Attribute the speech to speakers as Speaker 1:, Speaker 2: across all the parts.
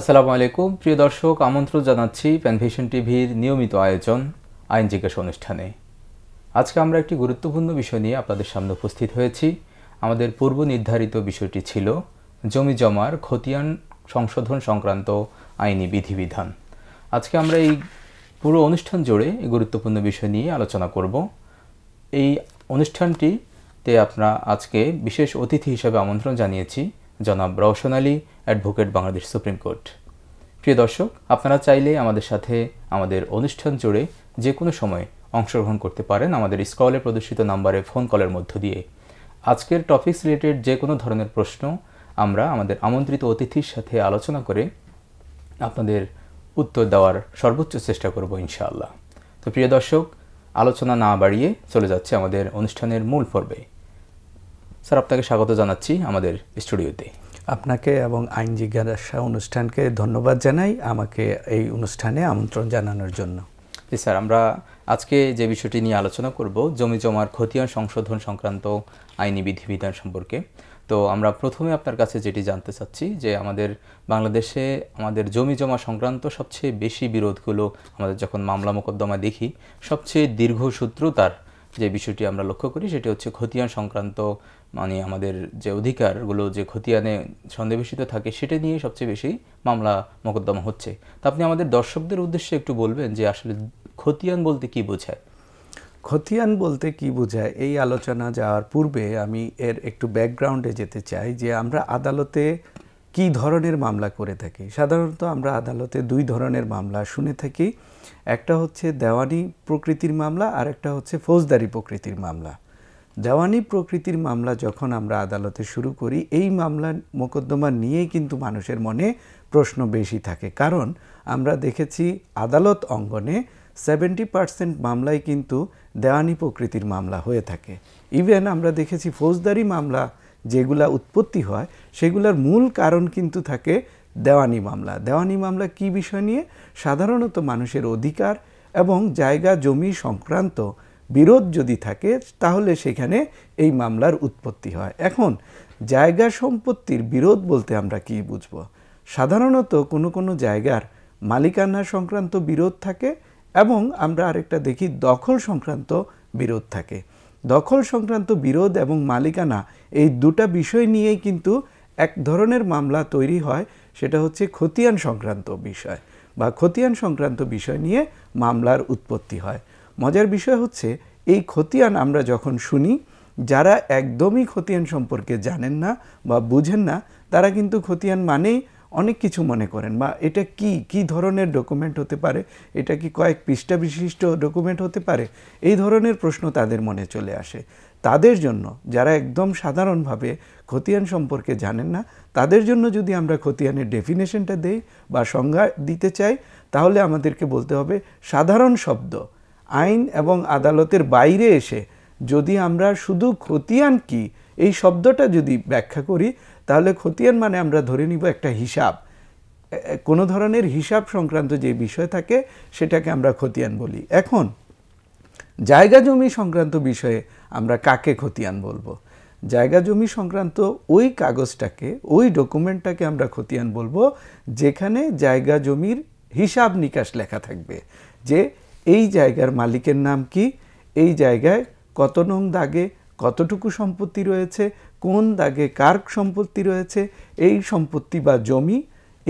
Speaker 1: আসসালামু আলাইকুম প্রিয় দর্শক আমন্ত্রণ জানাচ্ছি প্যানভিশন টিভির নিয়মিত আয়োজন আইন জিজ্ঞাসা অনুষ্ঠানে আজকে আমরা একটি গুরুত্বপূর্ণ বিষয় নিয়ে আপনাদের সামনে উপস্থিত হয়েছি আমাদের পূর্ব নির্ধারিত বিষয়টি ছিল জমি জমার খতিয়ান সংশোধন সংক্রান্ত আইনি বিধিবিধান আজকে আমরা এই পুরো অনুষ্ঠান জুড়ে এই গুরুত্বপূর্ণ বিষয় নিয়ে আলোচনা করব এই অনুষ্ঠানটিতে আপনারা আজকে বিশেষ অতিথি হিসাবে আমন্ত্রণ জানিয়েছি জনাব Roshan Ali advocate Bangladesh supreme court প্রিয় দর্শক আপনারা চাইলে আমাদের সাথে আমাদের অনুষ্ঠান জুড়ে যে কোনো সময় অংশগ্রহণ করতে পারেন আমাদের স্কলে প্রদর্শিত নাম্বারে ফোন কলের মধ্য দিয়ে আজকের টপিকস রিলেটেড যে কোনো ধরনের প্রশ্ন আমরা আমাদের আমন্ত্রিত অতিথির সাথে আলোচনা করে আপনাদের উত্তর দেওয়ার সর্বোচ্চ চেষ্টা করব ইনশাআল্লাহ তো প্রিয় দর্শক আলোচনা না বাড়িয়ে চলে যাচ্ছে আমাদের অনুষ্ঠানের মূল পর্বে স্যার আপনাকে স্বাগত জানাচ্ছি আমাদের স্টুডিওতে
Speaker 2: আপনাকে এবং আইন জিজ্ঞাসা অনুষ্ঠানকে ধন্যবাদ জানাই আমাকে এই অনুষ্ঠানে আমন্ত্রণ জানানোর জন্য
Speaker 1: জি স্যার আমরা আজকে যে বিষয়টি নিয়ে আলোচনা করব জমি জমার খতিয়ান সংশোধন সংক্রান্ত আইনি বিধিবিধান সম্পর্কে তো আমরা প্রথমে আপনার কাছে যেটি জানতে চাচ্ছি যে আমাদের বাংলাদেশে আমাদের জমি জমা সংক্রান্ত সবচেয়ে বেশি বিরোধগুলো আমাদের যখন মামলা মোকদ্দমা দেখি সবচেয়ে দীর্ঘসূত্রতার যে বিষয়টি আমরা লক্ষ্য করি সেটি হচ্ছে খতিয়ান সংক্রান্ত মানে আমাদের যে অধিকারগুলো যে খতিয়ানে সন্দেবেশিত থাকে সেটা নিয়ে সবচেয়ে বেশি মামলা মোকদ্দমা হচ্ছে তা আপনি আমাদের
Speaker 2: দর্শকদের উদ্দেশ্যে একটু বলবেন যে আসলে খতিয়ান বলতে কি বোঝায় খতিয়ান বলতে কি বোঝায় এই আলোচনা যাওয়ার পূর্বে আমি এর একটু ব্যাকগ্রাউন্ডে যেতে চাই যে আমরা আদালতে কি ধরনের মামলা করে থাকি সাধারণত আমরা আদালতে দুই ধরনের মামলা শুনে থাকি একটা হচ্ছে দেওয়ানি প্রকৃতির মামলা আর একটা হচ্ছে ফৌজদারি প্রকৃতির মামলা দেওয়ানি প্রকৃতির মামলা যখন আমরা আদালতে শুরু করি এই মামলা মোকদ্দমা নিয়ে কিন্তু মানুষের মনে প্রশ্ন বেশি থাকে কারণ আমরা দেখেছি আদালত অঙ্গনে সেভেন্টি পার্সেন্ট মামলায় কিন্তু দেওয়ানি প্রকৃতির মামলা হয়ে থাকে ইভেন আমরা দেখেছি ফৌজদারি মামলা যেগুলা উৎপত্তি হয় সেগুলার মূল কারণ কিন্তু থাকে দেওয়ানি মামলা দেওয়ানি মামলা কি বিষয় নিয়ে সাধারণত মানুষের অধিকার এবং জায়গা জমি সংক্রান্ত বিরোধ যদি থাকে তাহলে সেখানে এই মামলার উৎপত্তি হয় এখন জায়গা সম্পত্তির বিরোধ বলতে আমরা কি বুঝব সাধারণত কোনো কোনো জায়গার মালিকানা সংক্রান্ত বিরোধ থাকে এবং আমরা আরেকটা দেখি দখল সংক্রান্ত বিরোধ থাকে দখল সংক্রান্ত বিরোধ এবং মালিকানা এই দুটা বিষয় নিয়েই কিন্তু এক ধরনের মামলা তৈরি হয় সেটা হচ্ছে খতিয়ান সংক্রান্ত বিষয় বা খতিয়ান সংক্রান্ত বিষয় নিয়ে মামলার উৎপত্তি হয় মজার বিষয় হচ্ছে এই খতিয়ান আমরা যখন শুনি যারা একদমই খতিয়ান সম্পর্কে জানেন না বা বুঝেন না তারা কিন্তু খতিয়ান মানেই অনেক কিছু মনে করেন বা এটা কি কি ধরনের ডকুমেন্ট হতে পারে এটা কি কয়েক পৃষ্ঠা বিশিষ্ট ডকুমেন্ট হতে পারে এই ধরনের প্রশ্ন তাদের মনে চলে আসে তাদের জন্য যারা একদম সাধারণভাবে খতিয়ান সম্পর্কে জানেন না তাদের জন্য যদি আমরা খতিয়ানের ডেফিনেশনটা দেই বা সংজ্ঞা দিতে চাই তাহলে আমাদেরকে বলতে হবে সাধারণ শব্দ আইন এবং আদালতের বাইরে এসে যদি আমরা শুধু খতিয়ান কি এই শব্দটা যদি ব্যাখ্যা করি তাহলে খতিয়ান মানে আমরা ধরে নিব একটা হিসাব কোনো ধরনের হিসাব সংক্রান্ত যে বিষয় থাকে সেটাকে আমরা খতিয়ান বলি এখন জায়গা জমি সংক্রান্ত বিষয়ে আমরা কাকে খতিয়ান বলবো জায়গা জমি সংক্রান্ত ওই কাগজটাকে ওই ডকুমেন্টটাকে আমরা খতিয়ান বলবো যেখানে জায়গা জমির হিসাব নিকাশ লেখা থাকবে যে এই জায়গার মালিকের নাম কি এই জায়গায় কত নং দাগে কতটুকু সম্পত্তি রয়েছে কোন দাগে কার সম্পত্তি রয়েছে এই সম্পত্তি বা জমি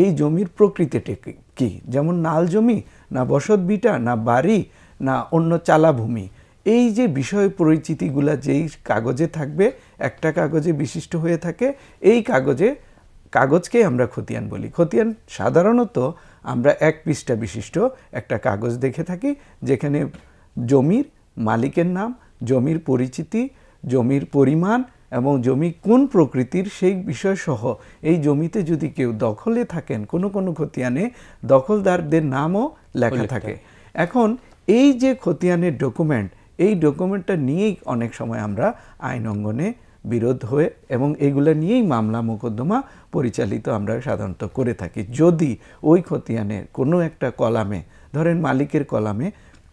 Speaker 2: এই জমির প্রকৃতিটি কি যেমন নাল জমি না বসত বিটা না বাড়ি না অন্য চালাভূমি এই যে বিষয় পরিচিতিগুলা যেই কাগজে থাকবে একটা কাগজে বিশিষ্ট হয়ে থাকে এই কাগজে কাগজকেই আমরা খতিয়ান বলি খতিয়ান সাধারণত আমরা এক পৃষ্ঠা বিশিষ্ট একটা কাগজ দেখে থাকি যেখানে জমির মালিকের নাম জমির পরিচিতি জমির পরিমাণ এবং জমি কোন প্রকৃতির সেই বিষয়সহ এই জমিতে যদি কেউ দখলে থাকেন কোনো কোনো খতিয়ানে দখলদারদের নামও লেখা থাকে এখন এই যে খতিয়ানের ডকুমেন্ট এই ডকুমেন্টটা নিয়েই অনেক সময় আমরা আইন অঙ্গনে বিরোধ হয়ে এবং এগুলো নিয়েই মামলা মোকদ্দমা পরিচালিত আমরা সাধারণত করে থাকি যদি ওই খতিয়ানের কোনো একটা কলামে ধরেন মালিকের কলামে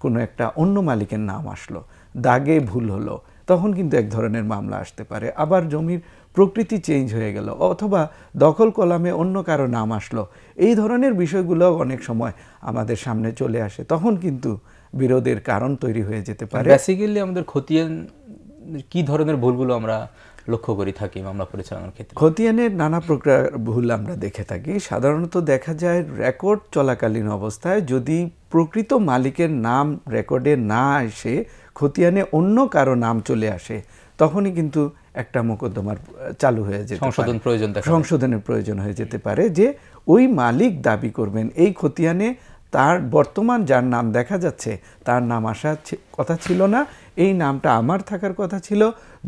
Speaker 2: কোনো একটা অন্য মালিকের নাম আসলো দাগে ভুল হলো তখন কিন্তু এক ধরনের মামলা আসতে পারে আবার জমির প্রকৃতি চেঞ্জ হয়ে গেল অথবা দখল কলামে অন্য কারো নাম আসলো এই ধরনের বিষয়গুলো অনেক সময় আমাদের সামনে চলে আসে তখন কিন্তু বিরোধের কারণ তৈরি হয়ে যেতে পারে
Speaker 1: বেসিক্যালি আমাদের খতিয়ান কি ধরনের ভুলগুলো আমরা লক্ষ্য করি থাকি মামলা পরিচালনার
Speaker 2: ক্ষেত্রে খতিয়ানের নানা প্রকার ভুল আমরা দেখে থাকি সাধারণত দেখা যায় রেকর্ড চলাকালীন অবস্থায় যদি প্রকৃত মালিকের নাম রেকর্ডে না আসে খতিয়ানে অন্য কারো নাম চলে আসে তখনই কিন্তু একটা মোকদ্দমার চালু হয়ে যেতে সংশোধন প্রয়োজন সংশোধনের প্রয়োজন হয়ে যেতে পারে যে ওই মালিক দাবি করবেন এই খতিয়ানে তার বর্তমান যার নাম দেখা যাচ্ছে তার নাম আসার কথা ছিল না এই নামটা আমার থাকার কথা ছিল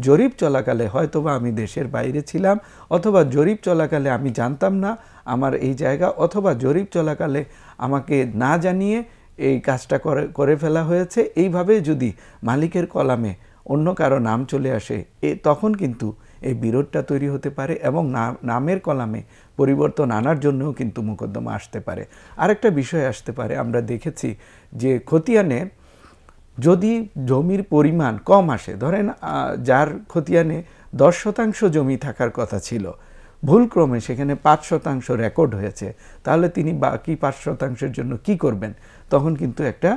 Speaker 2: জরিপ চলাকালে হয়তোবা আমি দেশের বাইরে ছিলাম অথবা জরিপ চলাকালে আমি জানতাম না আমার এই জায়গা অথবা জরিপ চলাকালে আমাকে না জানিয়ে এই কাজটা করে করে ফেলা হয়েছে এইভাবে যদি মালিকের কলামে অন্য কারো নাম চলে আসে এ তখন কিন্তু এই বিরোধটা তৈরি হতে পারে এবং নামের কলামে পরিবর্তন আনার জন্যও কিন্তু মোকদ্দমা আসতে পারে আরেকটা বিষয় আসতে পারে আমরা দেখেছি যে খতিয়ানে যদি জমির পরিমাণ কম আসে ধরেন যার খতিয়ানে দশ শতাংশ জমি থাকার কথা ছিল ভুলক্রমে সেখানে পাঁচ শতাংশ রেকর্ড হয়েছে তাহলে তিনি বাকি পাঁচ শতাংশের জন্য কি করবেন তখন কিন্তু একটা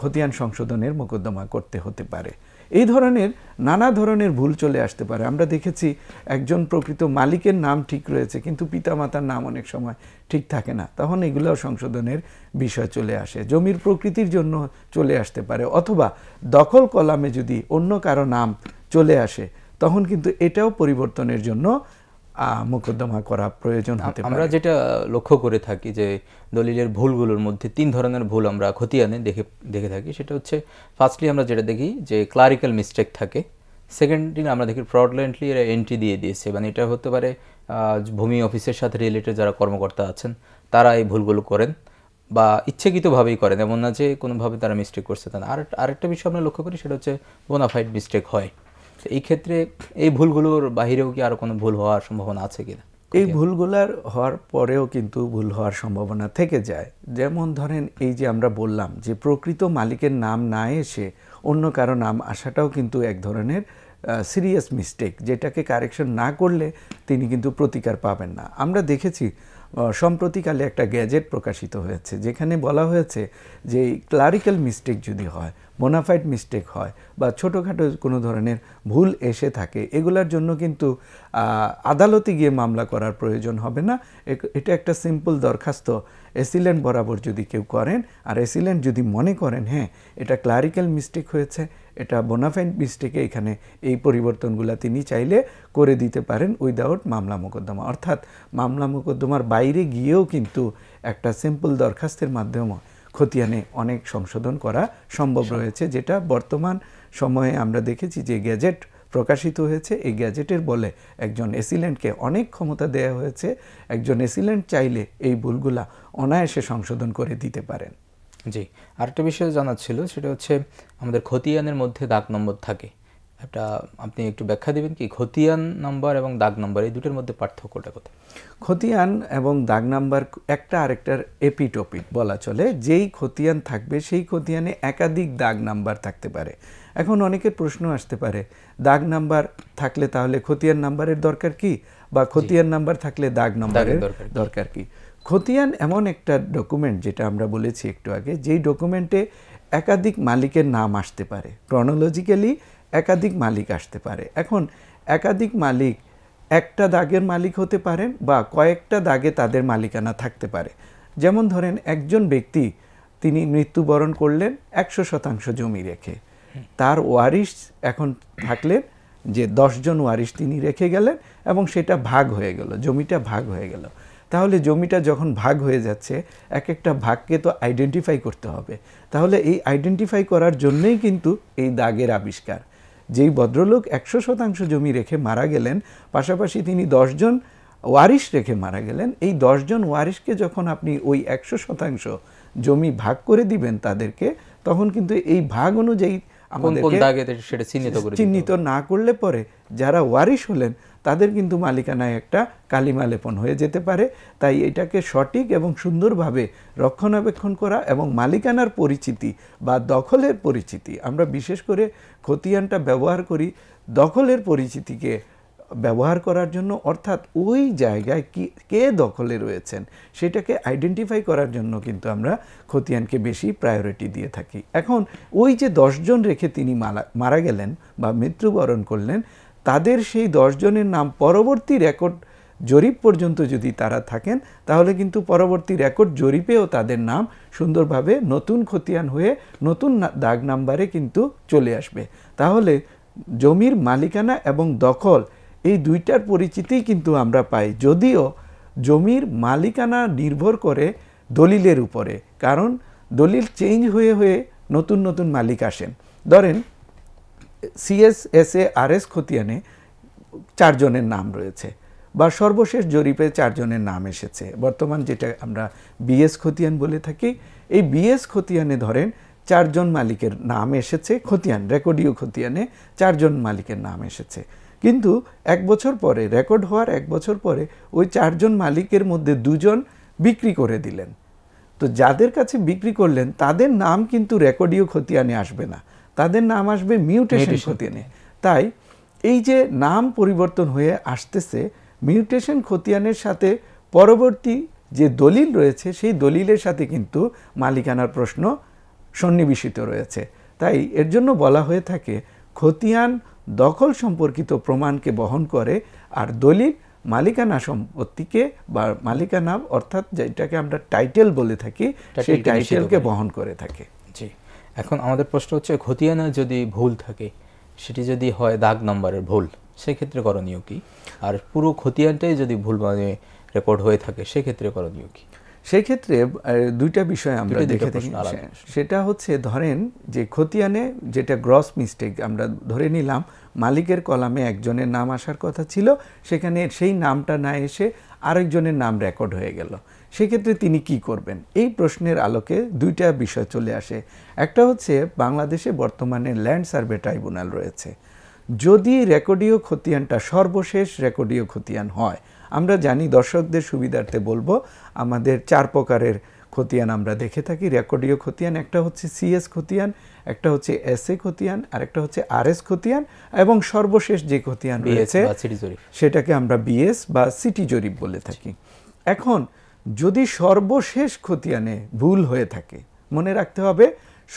Speaker 2: খতিয়ান সংশোধনের মোকদ্দমা করতে হতে পারে এই ধরনের নানা ধরনের ভুল চলে আসতে পারে আমরা দেখেছি একজন প্রকৃত মালিকের নাম ঠিক রয়েছে কিন্তু পিতামাতার নাম অনেক সময় ঠিক থাকে না তখন এগুলোও সংশোধনের বিষয় চলে আসে জমির প্রকৃতির জন্য চলে আসতে পারে অথবা দখল কলামে যদি অন্য কারো নাম চলে আসে তখন কিন্তু এটাও পরিবর্তনের জন্য মোকদ্দমা করা প্রয়োজন হতে আমরা
Speaker 1: যেটা লক্ষ্য করে থাকি যে দলিলের ভুলগুলোর মধ্যে তিন ধরনের ভুল আমরা খতিয়ানে দেখে দেখে থাকি সেটা হচ্ছে ফার্স্টলি আমরা যেটা দেখি যে ক্লারিক্যাল মিস্টেক থাকে সেকেন্ডলি আমরা দেখি ফ্রডলেন্টলি এরা এন্ট্রি দিয়ে দিয়েছে মানে এটা হতে পারে ভূমি অফিসের সাথে রিলেটেড যারা কর্মকর্তা আছেন তারা এই ভুলগুলো করেন বা ইচ্ছেকৃতভাবেই করেন এমন না যে কোনোভাবে তারা মিস্টেক করছে তা না আর আরেকটা বিষয় আমরা লক্ষ্য করি সেটা হচ্ছে বোনাফাইড মিস্টেক হয় এই ক্ষেত্রে এই ভুলগুলোর বাহিরেও কি আর কোনো ভুল হওয়ার সম্ভাবনা
Speaker 2: আছে কিনা এই ভুলগুলার হওয়ার পরেও কিন্তু ভুল হওয়ার সম্ভাবনা থেকে যায় যেমন ধরেন এই যে আমরা বললাম যে প্রকৃত মালিকের নাম না এসে অন্য কারো নাম আসাটাও কিন্তু এক ধরনের সিরিয়াস মিস্টেক যেটাকে কারেকশন না করলে তিনি কিন্তু প্রতিকার পাবেন না আমরা দেখেছি সম্প্রতিকালে একটা গ্যাজেট প্রকাশিত হয়েছে যেখানে বলা হয়েছে যে ক্লারিক্যাল মিস্টেক যদি হয় বোনাফাইড মিস্টেক হয় বা ছোটোখাটো কোনো ধরনের ভুল এসে থাকে এগুলার জন্য কিন্তু আদালতে গিয়ে মামলা করার প্রয়োজন হবে না এটা একটা সিম্পল দরখাস্ত এসিলেন্ট বরাবর যদি কেউ করেন আর এসিলেন্ট যদি মনে করেন হ্যাঁ এটা ক্লারিক্যাল মিস্টেক হয়েছে এটা বোনাফাইন মিস্টেকে এখানে এই পরিবর্তনগুলো তিনি চাইলে করে দিতে পারেন উইদাউট মামলা মোকদ্দমা অর্থাৎ মামলা মোকদ্দমার বাইরে গিয়েও কিন্তু একটা সিম্পল দরখাস্তের মাধ্যমে খতিয়ানে অনেক সংশোধন করা সম্ভব রয়েছে যেটা বর্তমান সময়ে আমরা দেখেছি যে গ্যাজেট প্রকাশিত হয়েছে এই গ্যাজেটের বলে একজন এসিলেন্টকে অনেক ক্ষমতা দেয়া হয়েছে একজন এসিলেন্ট চাইলে এই ভুলগুলা অনায়াসে সংশোধন করে দিতে পারেন জি আরেকটা বিষয় জানার ছিল সেটা হচ্ছে আমাদের খতিয়ানের মধ্যে দাগ
Speaker 1: নম্বর থাকে এটা আপনি একটু ব্যাখ্যা দিবেন কি খতিয়ান নাম্বার এবং দাগ নাম্বার এই দুটোর মধ্যে
Speaker 2: পার্থক্যটা কোথায় খতিয়ান এবং দাগ নাম্বার একটা আরেকটার এপিটোপিক বলা চলে যেই খতিয়ান থাকবে সেই খতিয়ানে একাধিক দাগ নাম্বার থাকতে পারে এখন অনেকের প্রশ্ন আসতে পারে দাগ নাম্বার থাকলে তাহলে খতিয়ান নাম্বারের দরকার কি বা খতিয়ান নাম্বার থাকলে দাগ নাম্বারের দরকার কি খতিয়ান এমন একটা ডকুমেন্ট যেটা আমরা বলেছি একটু আগে যেই ডকুমেন্টে একাধিক মালিকের নাম আসতে পারে ক্রনোলজিক্যালি একাধিক মালিক আসতে পারে এখন একাধিক মালিক একটা দাগের মালিক হতে পারেন বা কয়েকটা দাগে তাদের মালিকানা থাকতে পারে যেমন ধরেন একজন ব্যক্তি তিনি মৃত্যুবরণ করলেন একশো শতাংশ জমি রেখে তার ওয়ারিশ এখন থাকলেন যে দশজন ওয়ারিশ তিনি রেখে গেলেন এবং সেটা ভাগ হয়ে গেল জমিটা ভাগ হয়ে গেল তাহলে জমিটা যখন ভাগ হয়ে যাচ্ছে এক একটা ভাগকে তো আইডেন্টিফাই করতে হবে তাহলে এই আইডেন্টিফাই করার জন্যেই কিন্তু এই দাগের আবিষ্কার যেই ভদ্রলোক একশো শতাংশ জমি রেখে মারা গেলেন পাশাপাশি তিনি দশজন ওয়ারিশ রেখে মারা গেলেন এই দশজন ওয়ারিশকে যখন আপনি ওই একশো শতাংশ জমি ভাগ করে দিবেন তাদেরকে তখন কিন্তু এই ভাগ অনুযায়ী আমাদের চিহ্নিত না করলে পরে যারা ওয়ারিশ হলেন তাদের কিন্তু মালিকানায় একটা কালিমা লেপন হয়ে যেতে পারে তাই এটাকে সঠিক এবং সুন্দরভাবে রক্ষণাবেক্ষণ করা এবং মালিকানার পরিচিতি বা দখলের পরিচিতি আমরা বিশেষ করে খতিয়ানটা ব্যবহার করি দখলের পরিচিতিকে ব্যবহার করার জন্য অর্থাৎ ওই জায়গায় কি কে দখলে রয়েছেন সেটাকে আইডেন্টিফাই করার জন্য কিন্তু আমরা খতিয়ানকে বেশি প্রায়োরিটি দিয়ে থাকি এখন ওই যে দশজন রেখে তিনি মারা মারা গেলেন বা মৃত্যুবরণ করলেন তাদের সেই দশজনের নাম পরবর্তী রেকর্ড জরিপ পর্যন্ত যদি তারা থাকেন তাহলে কিন্তু পরবর্তী রেকর্ড জরিপেও তাদের নাম সুন্দরভাবে নতুন খতিয়ান হয়ে নতুন দাগ নাম্বারে কিন্তু চলে আসবে তাহলে জমির মালিকানা এবং দখল এই দুইটার পরিচিতি কিন্তু আমরা পাই যদিও জমির মালিকানা নির্ভর করে দলিলের উপরে কারণ দলিল চেঞ্জ হয়ে হয়ে নতুন নতুন মালিক আসেন ধরেন সিএসএসএ আরএস খতিয়ানে চারজনের নাম রয়েছে বা সর্বশেষ জরিপে চারজনের নাম এসেছে বর্তমান যেটা আমরা বিএস খতিয়ান বলে থাকি এই বিএস খতিয়ানে ধরেন চারজন মালিকের নাম এসেছে খতিয়ান রেকর্ডীয় খতিয়ানে চারজন মালিকের নাম এসেছে কিন্তু এক বছর পরে রেকর্ড হওয়ার এক বছর পরে ওই চারজন মালিকের মধ্যে দুজন বিক্রি করে দিলেন তো যাদের কাছে বিক্রি করলেন তাদের নাম কিন্তু রেকর্ডীয় খতিয়ানে আসবে না তাদের নাম আসবে মিউটেশন খতিয়ানে তাই এই যে নাম পরিবর্তন হয়ে আসতেছে মিউটেশন খতিয়ানের সাথে পরবর্তী যে দলিল রয়েছে সেই দলিলের সাথে কিন্তু মালিকানার প্রশ্ন সন্নিবেশিত রয়েছে তাই এর জন্য বলা হয়ে থাকে খতিয়ান দখল সম্পর্কিত প্রমাণকে বহন করে আর দলিল মালিকানা সম্পত্তিকে বা মালিকানা অর্থাৎ যেটাকে আমরা টাইটেল বলে থাকি সেই টাইটেলকে বহন করে থাকে এখন আমাদের প্রশ্ন হচ্ছে খতিয়ানা যদি ভুল থাকে
Speaker 1: সেটি যদি হয় দাগ নম্বরের ভুল সেক্ষেত্রে করণীয় কি আর পুরো খতিয়ানটাই যদি ভুল মানে রেকর্ড হয়ে থাকে সেক্ষেত্রে
Speaker 2: করণীয় কি সেই ক্ষেত্রে দুইটা বিষয় আমরা দেখে থাকি সেটা হচ্ছে ধরেন যে খতিয়ানে যেটা গ্রস মিস্টেক আমরা ধরে নিলাম মালিকের কলামে একজনের নাম আসার কথা ছিল সেখানে সেই নামটা না এসে আরেকজনের নাম রেকর্ড হয়ে গেল সেক্ষেত্রে তিনি কি করবেন এই প্রশ্নের আলোকে দুইটা বিষয় চলে আসে একটা হচ্ছে বাংলাদেশে বর্তমানে ল্যান্ড সার্ভে ট্রাইব্যুনাল রয়েছে যদি রেকর্ডীয় খতিয়ানটা সর্বশেষ রেকর্ডীয় খতিয়ান হয় আমরা জানি দর্শকদের সুবিধার্থে বলবো আমাদের চার প্রকারের খতিয়ান আমরা দেখে থাকি রেকর্ডীয় খতিয়ান একটা হচ্ছে সিএস খতিয়ান একটা হচ্ছে এস এ খতিয়ান আর একটা হচ্ছে আর এস খতিয়ান এবং সর্বশেষ যে খতিয়ান রয়েছে সেটাকে আমরা বিএস বা সিটি জরিপ বলে থাকি এখন যদি সর্বশেষ খতিয়ানে ভুল হয়ে থাকে মনে রাখতে হবে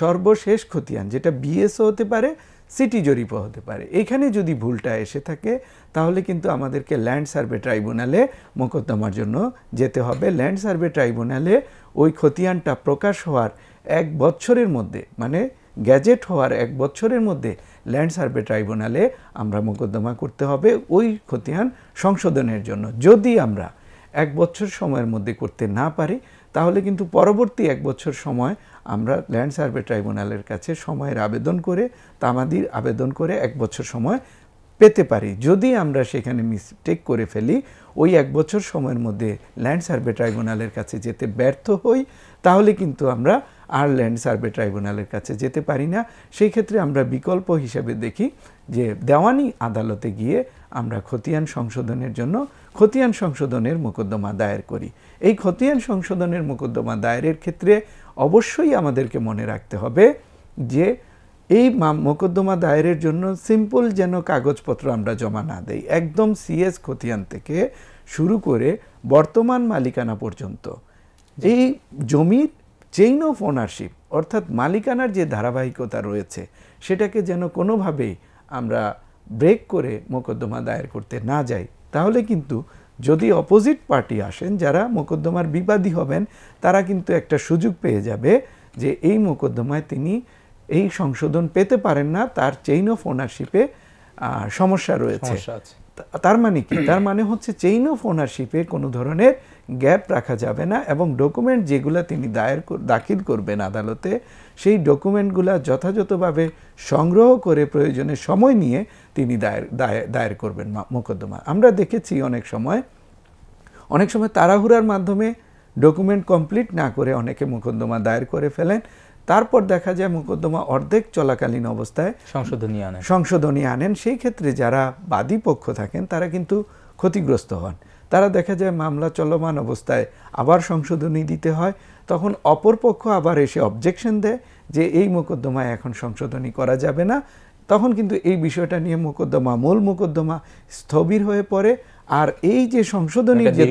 Speaker 2: সর্বশেষ খতিয়ান যেটা বিএসও হতে পারে সিটি জরিপও হতে পারে এখানে যদি ভুলটা এসে থাকে তাহলে কিন্তু আমাদেরকে ল্যান্ড সার্ভে ট্রাইব্যুনালে মোকদ্দমার জন্য যেতে হবে ল্যান্ড সার্ভে ট্রাইব্যুনালে ওই খতিয়ানটা প্রকাশ হওয়ার এক বছরের মধ্যে মানে গ্যাজেট হওয়ার এক বছরের মধ্যে ল্যান্ড সার্ভে ট্রাইব্যুনালে আমরা মোকদ্দমা করতে হবে ওই খতিয়ান সংশোধনের জন্য যদি আমরা এক বছর সময়ের মধ্যে করতে না পারি তাহলে কিন্তু পরবর্তী এক বছর সময় আমরা ল্যান্ড সার্ভে ট্রাইব্যুনালের কাছে সময়ের আবেদন করে তামাদির আবেদন করে এক বছর সময় পেতে পারি যদি আমরা সেখানে মিসটেক করে ফেলি ওই এক বছর সময়ের মধ্যে ল্যান্ড সার্ভে ট্রাইব্যুনালের কাছে যেতে ব্যর্থ হই তাহলে কিন্তু আমরা আর ল্যান্ড সার্ভে ট্রাইব্যুনালের কাছে যেতে পারি না সেই ক্ষেত্রে আমরা বিকল্প হিসেবে দেখি যে দেওয়ানি আদালতে গিয়ে আমরা খতিয়ান সংশোধনের জন্য খতিয়ান সংশোধনের মোকদ্দমা দায়ের করি এই খতিয়ান সংশোধনের মোকদ্দমা দায়েরের ক্ষেত্রে অবশ্যই আমাদেরকে মনে রাখতে হবে যে এই মোকদ্দমা দায়েরের জন্য সিম্পল যেন কাগজপত্র আমরা জমা না দেই একদম সিএস খতিয়ান থেকে শুরু করে বর্তমান মালিকানা পর্যন্ত এই জমির চেইন অফ ওনারশিপ অর্থাৎ মালিকানার যে ধারাবাহিকতা রয়েছে সেটাকে যেন কোনোভাবেই আমরা ব্রেক করে মোকদ্দমা দায়ের করতে না যাই তাহলে কিন্তু যদি অপোজিট পার্টি আসেন যারা মোকদ্দমার বিবাদী হবেন তারা কিন্তু একটা সুযোগ পেয়ে যাবে যে এই মোকদ্দমায় তিনি এই সংশোধন পেতে পারেন না তার চেইন অফ ওনারশিপে সমস্যা রয়েছে তার মানে কি তার মানে হচ্ছে চেইন অফ ওনারশিপে কোনো ধরনের গ্যাপ রাখা যাবে না এবং ডকুমেন্ট যেগুলো তিনি দায়ের দাখিল করবেন আদালতে সেই ডকুমেন্টগুলো যথাযথভাবে সংগ্রহ করে প্রয়োজনে সময় নিয়ে তিনি দায়ের দায়ের করবেন মোকদ্দমা আমরা দেখেছি অনেক সময় অনেক সময় তাড়াহুড়ার মাধ্যমে ডকুমেন্ট কমপ্লিট না করে অনেকে মোকদ্দমা দায়ের করে ফেলেন তারপর দেখা যায় মোকদ্দমা অর্ধেক চলাকালীন অবস্থায় সংশোধনী আনেন সংশোধনী আনেন সেই ক্ষেত্রে যারা বাদী পক্ষ থাকেন তারা কিন্তু ক্ষতিগ্রস্ত হন তারা দেখা যায় মামলা চলমান অবস্থায় আবার সংশোধনী দিতে হয় তখন অপর পক্ষ আবার এসে অবজেকশন দেয় যে এই মোকদ্দমায় এখন সংশোধনী করা যাবে না তখন কিন্তু এই বিষয়টা নিয়ে মোকদ্দমা মূল মোকদ্দমা স্থবির হয়ে পড়ে আর এই যে সংশোধনী যে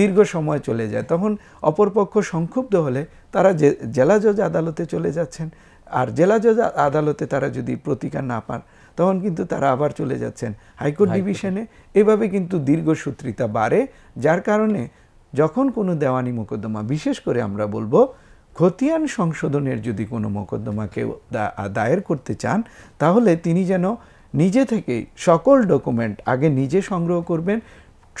Speaker 2: দীর্ঘ সময় চলে যায় তখন অপরপক্ষ সংক্ষুব্ধ হলে তারা জেলা জজ আদালতে চলে যাচ্ছেন আর জেলা জজ আদালতে তারা যদি প্রতিকার না পান তখন কিন্তু তারা আবার চলে যাচ্ছেন হাইকোর্ট ডিভিশনে এভাবে কিন্তু দীর্ঘসূত্রিতা বাড়ে যার কারণে যখন কোনো দেওয়ানি মোকদ্দমা বিশেষ করে আমরা বলবো খতিয়ান সংশোধনের যদি কোনো মোকদ্দমা কেউ দায়ের করতে চান তাহলে তিনি যেন নিজে থেকেই সকল ডকুমেন্ট আগে নিজে সংগ্রহ করবেন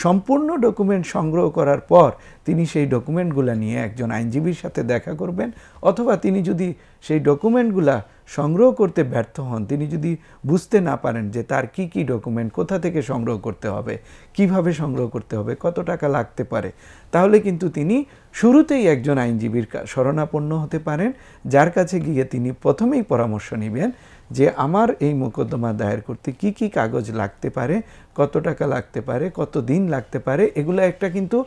Speaker 2: সম্পূর্ণ ডকুমেন্ট সংগ্রহ করার পর তিনি সেই ডকুমেন্টগুলো নিয়ে একজন আইনজীবীর সাথে দেখা করবেন অথবা তিনি যদি সেই ডকুমেন্টগুলা সংগ্রহ করতে ব্যর্থ হন তিনি যদি বুঝতে না পারেন যে তার কি কি ডকুমেন্ট কোথা থেকে সংগ্রহ করতে হবে কিভাবে সংগ্রহ করতে হবে কত টাকা লাগতে পারে তাহলে কিন্তু তিনি শুরুতেই একজন আইনজীবীর শরণাপন্ন হতে পারেন যার কাছে গিয়ে তিনি প্রথমেই পরামর্শ নেবেন যে আমার এই মোকদ্দমা দায়ের করতে কি কি কাগজ লাগতে পারে কত টাকা লাগতে পারে কত দিন লাগতে পারে এগুলো একটা কিন্তু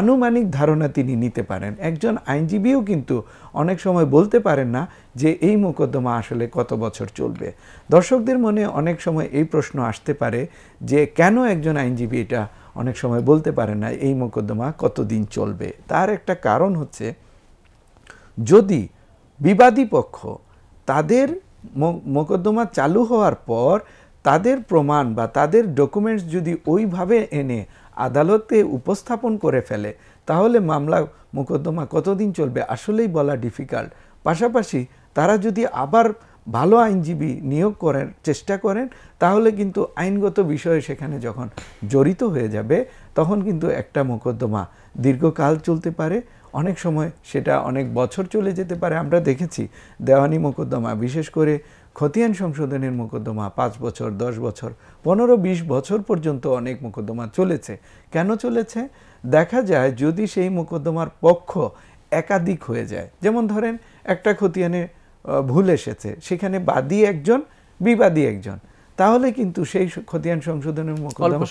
Speaker 2: আনুমানিক ধারণা তিনি নিতে পারেন একজন আইনজীবীও কিন্তু অনেক সময় বলতে পারেন না যে এই মোকদ্দমা আসলে কত বছর চলবে দর্শকদের মনে অনেক সময় এই প্রশ্ন আসতে পারে যে কেন একজন আইনজীবী এটা অনেক সময় বলতে পারেন না এই মোকদ্দমা কত দিন চলবে তার একটা কারণ হচ্ছে যদি বিবাদী পক্ষ তাদের মোকদ্দমা চালু হওয়ার পর তাদের প্রমাণ বা তাদের ডকুমেন্টস যদি ওইভাবে এনে আদালতে উপস্থাপন করে ফেলে তাহলে মামলা মোকদ্দমা কতদিন চলবে আসলেই বলা ডিফিকাল্ট পাশাপাশি তারা যদি আবার ভালো আইনজীবী নিয়োগ করেন চেষ্টা করেন তাহলে কিন্তু আইনগত বিষয়ে সেখানে যখন জড়িত হয়ে যাবে তখন কিন্তু একটা মোকদ্দমা দীর্ঘকাল চলতে পারে অনেক সময় সেটা অনেক বছর চলে যেতে পারে আমরা দেখেছি দেওয়ানি মোকদ্দমা বিশেষ করে খতিয়ান সংশোধনের মোকদ্দমা পাঁচ বছর দশ বছর পনেরো বিশ বছর পর্যন্ত অনেক মোকদ্দমা চলেছে কেন চলেছে দেখা যায় যদি সেই মোকদ্দমার পক্ষ একাধিক হয়ে যায় যেমন ধরেন একটা খতিয়ানে ভুল এসেছে সেখানে বাদী একজন বিবাদী একজন তাহলে কিন্তু সেই খতিয়ান সংশোধনের মোকদ্দমা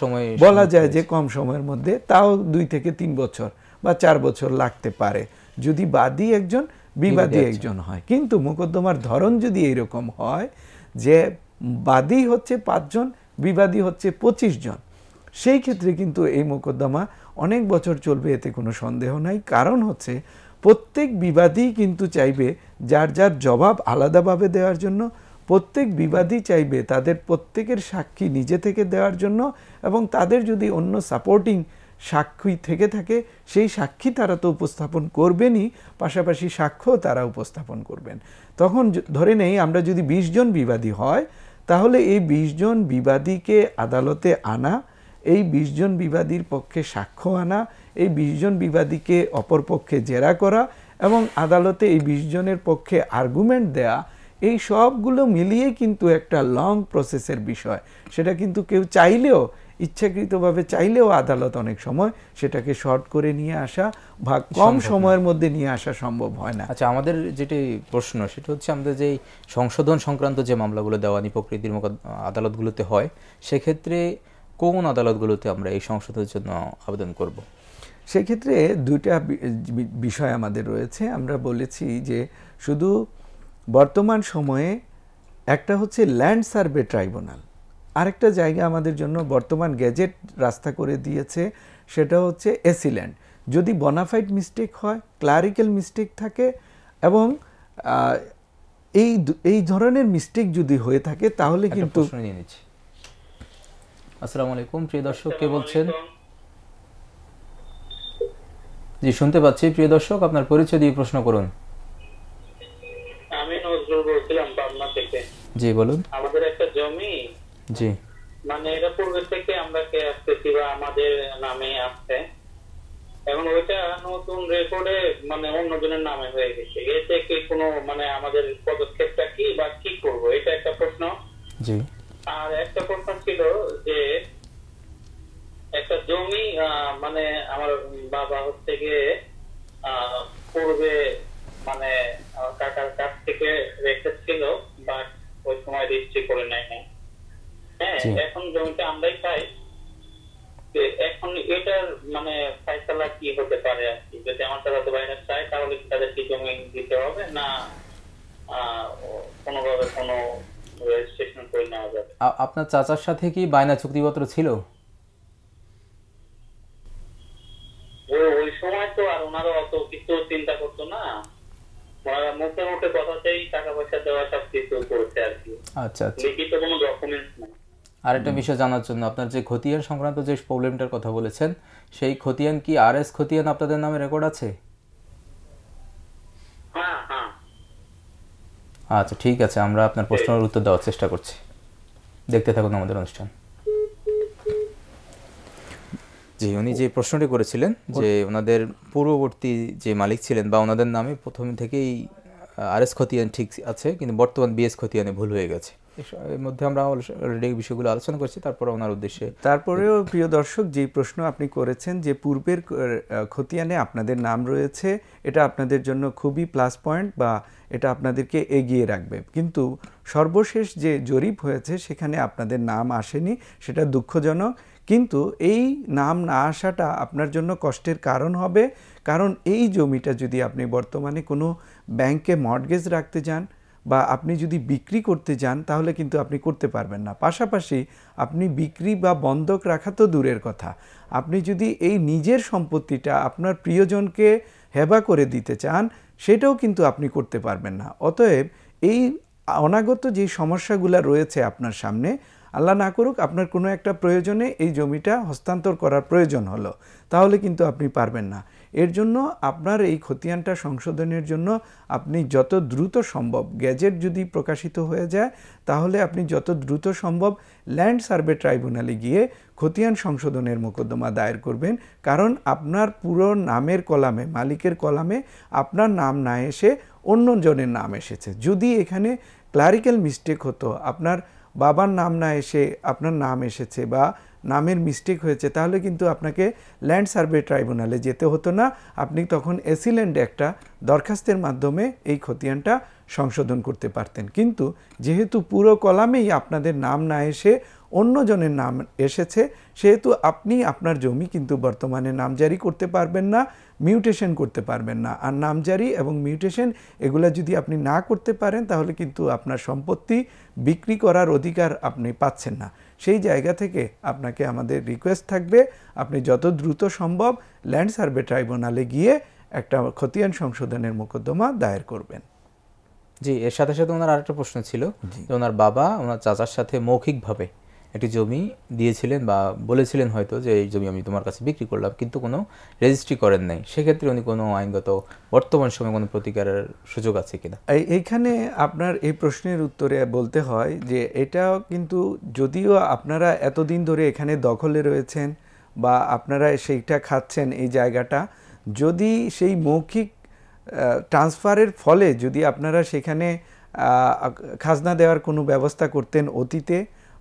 Speaker 2: বলা যায় যে কম সময়ের মধ্যে তাও দুই থেকে তিন বছর বা চার বছর লাগতে পারে যদি বাদী একজন বিবাদী একজন হয় কিন্তু মোকদ্দমার ধরন যদি এরকম হয় যে বাদী হচ্ছে পাঁচজন বিবাদী হচ্ছে পঁচিশ জন সেই ক্ষেত্রে কিন্তু এই মোকদ্দমা অনেক বছর চলবে এতে কোনো সন্দেহ নাই কারণ হচ্ছে প্রত্যেক বিবাদী কিন্তু চাইবে যার যার জবাব আলাদাভাবে দেওয়ার জন্য প্রত্যেক বিবাদী চাইবে তাদের প্রত্যেকের সাক্ষী নিজে থেকে দেওয়ার জন্য এবং তাদের যদি অন্য সাপোর্টিং সাক্ষী থেকে থাকে সেই সাক্ষী তারা তো উপস্থাপন করবেনই পাশাপাশি সাক্ষ্য তারা উপস্থাপন করবেন তখন ধরে নেই আমরা যদি ২০ জন বিবাদী হয় তাহলে এই ২০ জন বিবাদীকে আদালতে আনা এই ২০ জন বিবাদীর পক্ষে সাক্ষ্য আনা এই ২০ জন বিবাদীকে অপর পক্ষে জেরা করা এবং আদালতে এই ২০ জনের পক্ষে আর্গুমেন্ট দেয়া এই সবগুলো মিলিয়ে কিন্তু একটা লং প্রসেসের বিষয় সেটা কিন্তু কেউ চাইলেও ইচ্ছাকৃতভাবে চাইলেও আদালত অনেক সময় সেটাকে শর্ট করে নিয়ে আসা বা কম সময়ের মধ্যে নিয়ে আসা সম্ভব হয় না
Speaker 1: আচ্ছা আমাদের যেটি প্রশ্ন সেটা হচ্ছে আমাদের যে সংশোধন সংক্রান্ত যে মামলাগুলো দেওয়ানি প্রকৃতির আদালতগুলোতে হয় সেক্ষেত্রে কোন আদালতগুলোতে আমরা এই সংশোধনের জন্য
Speaker 2: আবেদন করব সেক্ষেত্রে দুইটা বিষয় আমাদের রয়েছে আমরা বলেছি যে শুধু বর্তমান সময়ে একটা হচ্ছে ল্যান্ড সার্ভে ট্রাইব্যুনাল আরেকটা জায়গা আমাদের জন্য বর্তমান গ্যাজেট রাস্তা করে দিয়েছে সেটা হচ্ছে এসিল্যান্ড যদি বনাফাইড মিস্টেক হয় ক্লারিক্যাল মিস্টেক থাকে এবং এই এই ধরনের মিস্টেক যদি হয়ে থাকে তাহলে কিন্তু আসসালামু আলাইকুম প্রিয় দর্শক কে বলছেন
Speaker 1: জি শুনতে পাচ্ছি প্রিয় দর্শক আপনার পরিচয় দিয়ে প্রশ্ন করুন
Speaker 3: আমি নজরুল বলছিলাম পাবনা থেকে জি বলুন জি মানে এটা পূর্বে থেকে আমরা কে আসতেছি বা আমাদের নামে আসছে এখন ওইটা নতুন রেকর্ডে মানে অন্যজনের নামে হয়ে গেছে এতে কি কোনো মানে আমাদের পদক্ষেপটা কি বা কি করব এটা একটা প্রশ্ন জি আর একটা প্রশ্ন ছিল যে একটা জমি মানে আমার বাবা হচ্ছে গিয়ে পূর্বে মানে কাকার কাছ থেকে রেখেছিল বাট ওই সময় রেজিস্ট্রি করে নেয় হ্যাঁ এখন জমিতে আমরাই যে এখন এটার মানে ফাইসলা কি হতে পারে যদি আমার বাইরে চায় তাহলে কি তাদের কি জমি দিতে হবে না কোনোভাবে কোনো রেজিস্ট্রেশন করে নেওয়া যাবে
Speaker 1: আপনার চাচার সাথে কি বায়না চুক্তিপত্র ছিল
Speaker 3: ওই সময় তো আর ওনারা অত কিছু চিন্তা করতো না ওনারা মুখে মুখে কথাতেই টাকা পয়সা দেওয়া সব কিছু করছে আর কি আচ্ছা, আচ্ছা। লিখিত কোনো ডকুমেন্টস নাই
Speaker 1: আর একটা বিষয় জানার জন্য আপনার যে খতিয়ান সংক্রান্ত যে প্রবলেমটার কথা বলেছেন সেই খতিয়ান কি আর এস খতিয়ান আপনাদের নামে রেকর্ড আছে হ্যাঁ, হ্যাঁ। আচ্ছা ঠিক আছে আমরা আপনার প্রশ্নের উত্তর দেওয়ার চেষ্টা করছি দেখতে থাকুন আমাদের অনুষ্ঠান জি উনি যে প্রশ্নটি করেছিলেন যে ওনাদের পূর্ববর্তী যে মালিক ছিলেন বা ওনাদের নামে প্রথম থেকেই আর এস খতিয়ান ঠিক আছে কিন্তু বর্তমান বিএস খতিয়ানে ভুল হয়ে গেছে এর মধ্যে আমরা
Speaker 2: অলরেডি বিষয়গুলো আলোচনা করছি তারপরে ওনার উদ্দেশ্যে তারপরেও প্রিয় দর্শক যে প্রশ্ন আপনি করেছেন যে পূর্বের খতিয়ানে আপনাদের নাম রয়েছে এটা আপনাদের জন্য খুবই প্লাস পয়েন্ট বা এটা আপনাদেরকে এগিয়ে রাখবে কিন্তু সর্বশেষ যে জরিপ হয়েছে সেখানে আপনাদের নাম আসেনি সেটা দুঃখজনক কিন্তু এই নাম না আসাটা আপনার জন্য কষ্টের কারণ হবে কারণ এই জমিটা যদি আপনি বর্তমানে কোনো ব্যাংকে মর্গেজ রাখতে যান বা আপনি যদি বিক্রি করতে যান তাহলে কিন্তু আপনি করতে পারবেন না পাশাপাশি আপনি বিক্রি বা বন্ধক রাখা তো দূরের কথা আপনি যদি এই নিজের সম্পত্তিটা আপনার প্রিয়জনকে হেবা করে দিতে চান সেটাও কিন্তু আপনি করতে পারবেন না অতএব এই অনাগত যে সমস্যাগুলো রয়েছে আপনার সামনে আল্লাহ না করুক আপনার কোনো একটা প্রয়োজনে এই জমিটা হস্তান্তর করার প্রয়োজন হলো তাহলে কিন্তু আপনি পারবেন না এর জন্য আপনার এই খতিয়ানটা সংশোধনের জন্য আপনি যত দ্রুত সম্ভব গ্যাজেট যদি প্রকাশিত হয়ে যায় তাহলে আপনি যত দ্রুত সম্ভব ল্যান্ড সার্ভে ট্রাইব্যুনালে গিয়ে খতিয়ান সংশোধনের মোকদ্দমা দায়ের করবেন কারণ আপনার পুরো নামের কলামে মালিকের কলামে আপনার নাম না এসে অন্য জনের নাম এসেছে যদি এখানে ক্লারিক্যাল মিস্টেক হতো আপনার বাবার নাম না এসে আপনার নাম এসেছে বা নামের মিস্টেক হয়েছে তাহলে কিন্তু আপনাকে ল্যান্ড সার্ভে ট্রাইব্যুনালে যেতে হতো না আপনি তখন এসিল্যান্ড একটা দরখাস্তের মাধ্যমে এই খতিয়ানটা সংশোধন করতে পারতেন কিন্তু যেহেতু পুরো কলামেই আপনাদের নাম না এসে অন্যজনের নাম এসেছে সেহেতু আপনি আপনার জমি কিন্তু বর্তমানে নামজারি করতে পারবেন না মিউটেশন করতে পারবেন না আর নামজারি এবং মিউটেশন এগুলো যদি আপনি না করতে পারেন তাহলে কিন্তু আপনার সম্পত্তি বিক্রি করার অধিকার আপনি পাচ্ছেন না সেই জায়গা থেকে আপনাকে আমাদের রিকোয়েস্ট থাকবে আপনি যত দ্রুত সম্ভব ল্যান্ড সার্ভে ট্রাইব্যুনালে গিয়ে একটা খতিয়ান সংশোধনের মোকদ্দমা দায়ের করবেন জি এর সাথে সাথে ওনার আরেকটা প্রশ্ন ছিল
Speaker 1: ওনার বাবা ওনার চাচার সাথে মৌখিকভাবে একটি জমি দিয়েছিলেন বা বলেছিলেন হয়তো যে এই জমি আমি তোমার কাছে বিক্রি করলাম কিন্তু কোনো রেজিস্ট্রি করেন নাই সেক্ষেত্রে উনি কোনো আইনগত বর্তমান সময়ে কোনো প্রতিকারের সুযোগ আছে কিনা
Speaker 2: এইখানে আপনার এই প্রশ্নের উত্তরে বলতে হয় যে এটা কিন্তু যদিও আপনারা এতদিন ধরে এখানে দখলে রয়েছেন বা আপনারা সেইটা খাচ্ছেন এই জায়গাটা যদি সেই মৌখিক ট্রান্সফারের ফলে যদি আপনারা সেখানে খাজনা দেওয়ার কোনো ব্যবস্থা করতেন অতীতে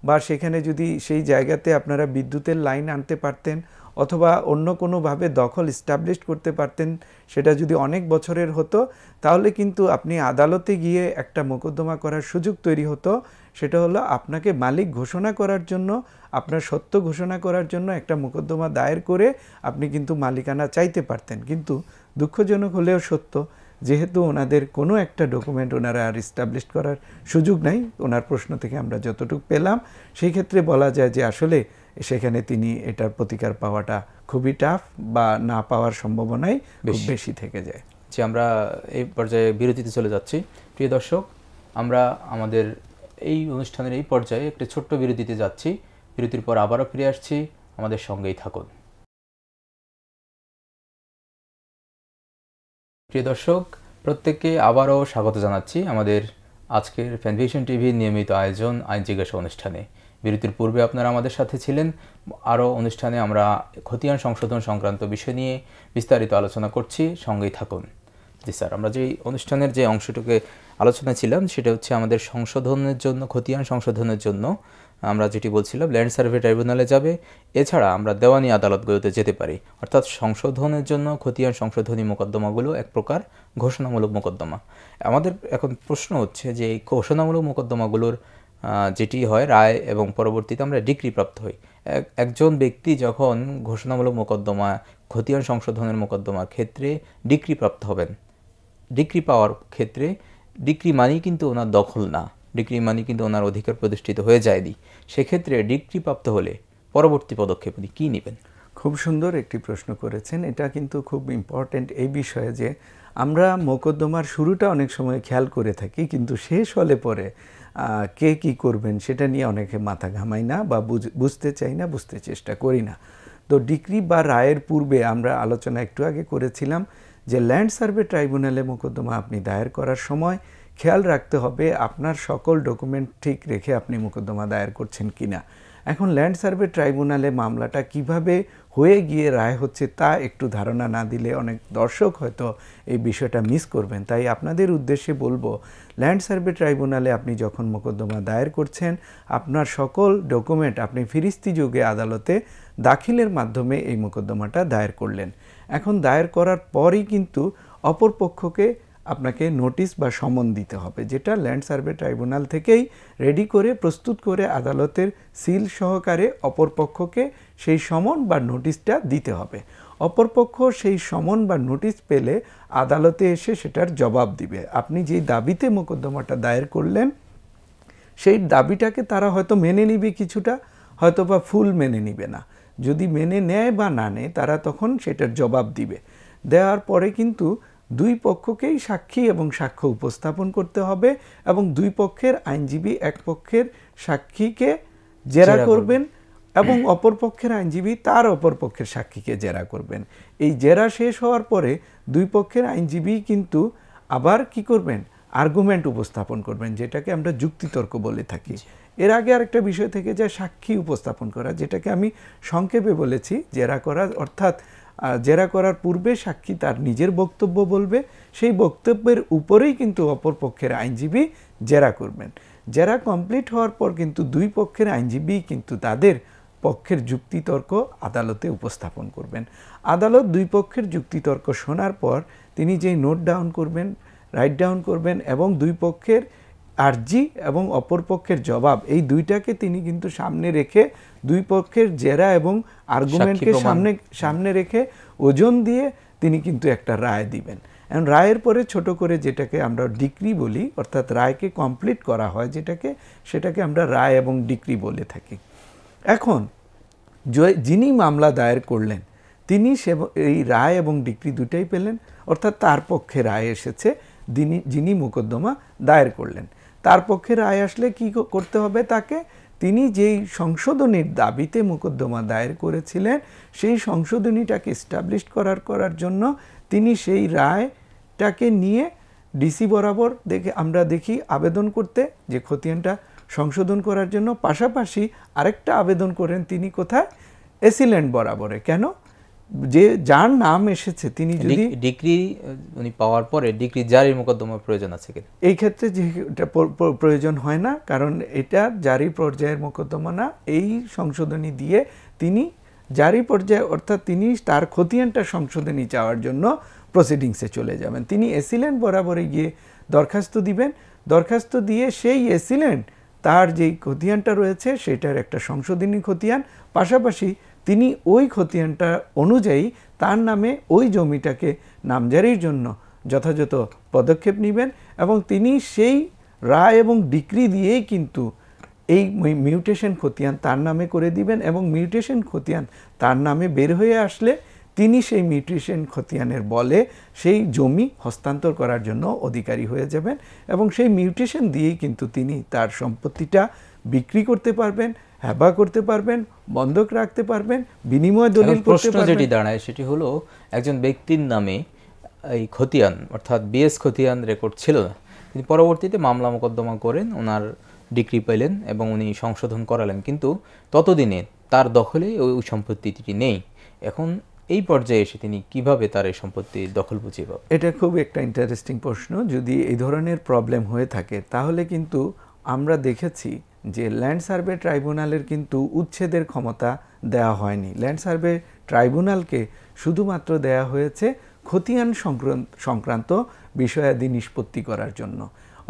Speaker 2: বা সেখানে যদি সেই জায়গাতে আপনারা বিদ্যুতের লাইন আনতে পারতেন অথবা অন্য কোনোভাবে দখল স্টাবলিশ করতে পারতেন সেটা যদি অনেক বছরের হতো তাহলে কিন্তু আপনি আদালতে গিয়ে একটা মোকদ্দমা করার সুযোগ তৈরি হতো সেটা হলো আপনাকে মালিক ঘোষণা করার জন্য আপনার সত্য ঘোষণা করার জন্য একটা মোকদ্দমা দায়ের করে আপনি কিন্তু মালিকানা চাইতে পারতেন কিন্তু দুঃখজনক হলেও সত্য যেহেতু ওনাদের কোনো একটা ডকুমেন্ট ওনারা আর ইস্টাবলিশ করার সুযোগ নাই ওনার প্রশ্ন থেকে আমরা যতটুকু পেলাম সেই ক্ষেত্রে বলা যায় যে আসলে সেখানে তিনি এটার প্রতিকার পাওয়াটা খুবই টাফ বা না পাওয়ার সম্ভাবনাই বেশি থেকে যায় যে আমরা এই পর্যায়ে
Speaker 1: বিরতিতে চলে যাচ্ছি প্রিয় দর্শক আমরা আমাদের এই অনুষ্ঠানের এই পর্যায়ে একটি ছোট্ট বিরতিতে যাচ্ছি বিরতির পর আবারও ফিরে আসছি আমাদের সঙ্গেই থাকুন প্রিয় দর্শক প্রত্যেককে আবারও স্বাগত জানাচ্ছি আমাদের আজকের ফ্যানভিশন টিভির নিয়মিত আয়োজন আইন জিজ্ঞাসা অনুষ্ঠানে বিরতির পূর্বে আপনারা আমাদের সাথে ছিলেন আরও অনুষ্ঠানে আমরা খতিয়ান সংশোধন সংক্রান্ত বিষয় নিয়ে বিস্তারিত আলোচনা করছি সঙ্গেই থাকুন জি স্যার আমরা যে অনুষ্ঠানের যে অংশটুকে আলোচনা ছিলাম সেটা হচ্ছে আমাদের সংশোধনের জন্য খতিয়ান সংশোধনের জন্য আমরা যেটি বলছিলাম ল্যান্ড সার্ভে ট্রাইব্যুনালে যাবে এছাড়া আমরা দেওয়ানি আদালতগুলোতে যেতে পারি অর্থাৎ সংশোধনের জন্য খতিয়ান সংশোধনী মোকদ্দমাগুলো এক প্রকার ঘোষণামূলক মোকদ্দমা আমাদের এখন প্রশ্ন হচ্ছে যে এই ঘোষণামূলক মোকদ্দমাগুলোর যেটি হয় রায় এবং পরবর্তীতে আমরা ডিগ্রি প্রাপ্ত হই একজন ব্যক্তি যখন ঘোষণামূলক মোকদ্দমা খতিয়ান সংশোধনের মোকদ্দমার ক্ষেত্রে ডিগ্রি প্রাপ্ত হবেন ডিগ্রি পাওয়ার ক্ষেত্রে ডিগ্রি মানেই কিন্তু ওনার দখল না ডিগ্রি মানে কিন্তু ওনার অধিকার প্রতিষ্ঠিত হয়ে যায়নি
Speaker 2: সেক্ষেত্রে ডিগ্রি প্রাপ্ত হলে পরবর্তী পদক্ষেপ উনি কী নেবেন খুব সুন্দর একটি প্রশ্ন করেছেন এটা কিন্তু খুব ইম্পর্ট্যান্ট এই বিষয়ে যে আমরা মোকদ্দমার শুরুটা অনেক সময় খেয়াল করে থাকি কিন্তু শেষ হলে পরে কে কি করবেন সেটা নিয়ে অনেকে মাথা ঘামাই না বা বুঝতে চাই না বুঝতে চেষ্টা করি না তো ডিগ্রি বা রায়ের পূর্বে আমরা আলোচনা একটু আগে করেছিলাম যে ল্যান্ড সার্ভে ট্রাইব্যুনালে মোকদ্দমা আপনি দায়ের করার সময় খেয়াল রাখতে হবে আপনার সকল ডকুমেন্ট ঠিক রেখে আপনি মোকদ্দমা দায়ের করছেন কি না এখন ল্যান্ড সার্ভে ট্রাইব্যুনালে মামলাটা কিভাবে হয়ে গিয়ে রায় হচ্ছে তা একটু ধারণা না দিলে অনেক দর্শক হয়তো এই বিষয়টা মিস করবেন তাই আপনাদের উদ্দেশ্যে বলবো ল্যান্ড সার্ভে ট্রাইব্যুনালে আপনি যখন মোকদ্দমা দায়ের করছেন আপনার সকল ডকুমেন্ট আপনি ফিরিস্তি যুগে আদালতে দাখিলের মাধ্যমে এই মোকদ্দমাটা দায়ের করলেন এখন দায়ের করার পরই কিন্তু অপরপক্ষকে আপনাকে নোটিশ বা সমন দিতে হবে যেটা ল্যান্ড সার্ভে ট্রাইব্যুনাল থেকেই রেডি করে প্রস্তুত করে আদালতের সিল সহকারে অপরপক্ষকে সেই সমন বা নোটিশটা দিতে হবে অপরপক্ষ সেই সমন বা নোটিশ পেলে আদালতে এসে সেটার জবাব দিবে আপনি যেই দাবিতে মোকদ্দমাটা দায়ের করলেন সেই দাবিটাকে তারা হয়তো মেনে নিবে কিছুটা হয়তো বা ফুল মেনে নিবে না যদি মেনে নেয় বা না নেয় তারা তখন সেটার জবাব দিবে দেওয়ার পরে কিন্তু দুই পক্ষকেই সাক্ষী এবং সাক্ষ্য উপস্থাপন করতে হবে এবং দুই পক্ষের আইনজীবী এক পক্ষের সাক্ষীকে জেরা করবেন এবং অপর পক্ষের আইনজীবী তার অপর পক্ষের সাক্ষীকে জেরা করবেন এই জেরা শেষ হওয়ার পরে দুই পক্ষের আইনজীবী কিন্তু আবার কি করবেন আর্গুমেন্ট উপস্থাপন করবেন যেটাকে আমরা যুক্তিতর্ক বলে থাকি এর আগে আরেকটা বিষয় থেকে যায় সাক্ষী উপস্থাপন করা যেটাকে আমি সংক্ষেপে বলেছি জেরা করা অর্থাৎ জেরা করার পূর্বে সাক্ষী তার নিজের বক্তব্য বলবে সেই বক্তব্যের উপরেই কিন্তু অপরপক্ষের আইনজীবী জেরা করবেন জেরা কমপ্লিট হওয়ার পর কিন্তু দুই পক্ষের আইনজীবী কিন্তু তাদের পক্ষের যুক্তিতর্ক আদালতে উপস্থাপন করবেন আদালত দুই পক্ষের যুক্তিতর্ক শোনার পর তিনি যেই নোট ডাউন করবেন রাইট ডাউন করবেন এবং দুই পক্ষের আর্জি এবং অপরপক্ষের জবাব এই দুইটাকে তিনি কিন্তু সামনে রেখে দুই পক্ষের জেরা এবং আর্গুমেন্টকে সামনে সামনে রেখে ওজন দিয়ে তিনি কিন্তু একটা রায় দিবেন এবং রায়ের পরে ছোট করে যেটাকে আমরা ডিক্রি বলি অর্থাৎ রায়কে কমপ্লিট করা হয় যেটাকে সেটাকে আমরা রায় এবং ডিক্রি বলে থাকি এখন যিনি মামলা দায়ের করলেন তিনি সে এই রায় এবং ডিক্রি দুটাই পেলেন অর্থাৎ তার পক্ষে রায় এসেছে যিনি যিনি মোকদ্দমা দায়ের করলেন তার পক্ষে রায় আসলে কি করতে হবে তাকে তিনি যেই সংশোধনীর দাবিতে মোকদ্দমা দায়ের করেছিলেন সেই সংশোধনীটাকে স্টাবলিশ করার করার জন্য তিনি সেই রায়টাকে নিয়ে ডিসি বরাবর দেখে আমরা দেখি আবেদন করতে যে খতিয়ানটা সংশোধন করার জন্য পাশাপাশি আরেকটা আবেদন করেন তিনি কোথায় এসিল্যান্ড বরাবরে কেন যে যার নাম এসেছে তিনি যদি
Speaker 1: ডিগ্রি উনি পাওয়ার পরে ডিগ্রি জারির মোকদ্দমার প্রয়োজন আছে কি
Speaker 2: এই ক্ষেত্রে এটা প্রয়োজন হয় না কারণ এটা জারি পর্যায়ের মোকদ্দমা না এই সংশোধনী দিয়ে তিনি জারি পর্যায়ে অর্থাৎ তিনি তার খতিয়ানটা সংশোধনী চাওয়ার জন্য প্রসিডিংসে চলে যাবেন তিনি এসিলেন্ট বরাবরে গিয়ে দরখাস্ত দিবেন দরখাস্ত দিয়ে সেই এসিলেন্ট তার যেই খতিয়ানটা রয়েছে সেটার একটা সংশোধনী খতিয়ান পাশাপাশি তিনি ওই খতিয়ানটা অনুযায়ী তার নামে ওই জমিটাকে নামজারির জন্য যথাযথ পদক্ষেপ নেবেন এবং তিনি সেই রায় এবং ডিক্রি দিয়েই কিন্তু এই মিউটেশন খতিয়ান তার নামে করে দিবেন এবং মিউটেশন খতিয়ান তার নামে বের হয়ে আসলে তিনি সেই মিউটেশন খতিয়ানের বলে সেই জমি হস্তান্তর করার জন্য অধিকারী হয়ে যাবেন এবং সেই মিউটেশন দিয়েই কিন্তু তিনি তার সম্পত্তিটা বিক্রি করতে পারবেন হ্যাবা করতে পারবেন বন্ধক রাখতে পারবেন বিনিময় দলিল প্রশ্ন যেটি দাঁড়ায় সেটি
Speaker 1: হলো একজন ব্যক্তির নামে এই খতিয়ান অর্থাৎ বিএস খতিয়ান রেকর্ড ছিল না তিনি পরবর্তীতে মামলা মোকদ্দমা করেন ওনার ডিগ্রি পেলেন এবং উনি সংশোধন করালেন কিন্তু ততদিনে তার দখলে ওই সম্পত্তিটি নেই এখন এই পর্যায়ে এসে তিনি কিভাবে তার এই সম্পত্তি দখল বুঝিয়ে পাবেন
Speaker 2: এটা খুব একটা ইন্টারেস্টিং প্রশ্ন যদি এই ধরনের প্রবলেম হয়ে থাকে তাহলে কিন্তু আমরা দেখেছি যে ল্যান্ড সার্ভে ট্রাইব্যুনালের কিন্তু উচ্ছেদের ক্ষমতা দেওয়া হয়নি ল্যান্ড সার্ভে ট্রাইব্যুনালকে শুধুমাত্র দেয়া হয়েছে খতিয়ান সংক্রান্ত বিষয়াদি নিষ্পত্তি করার জন্য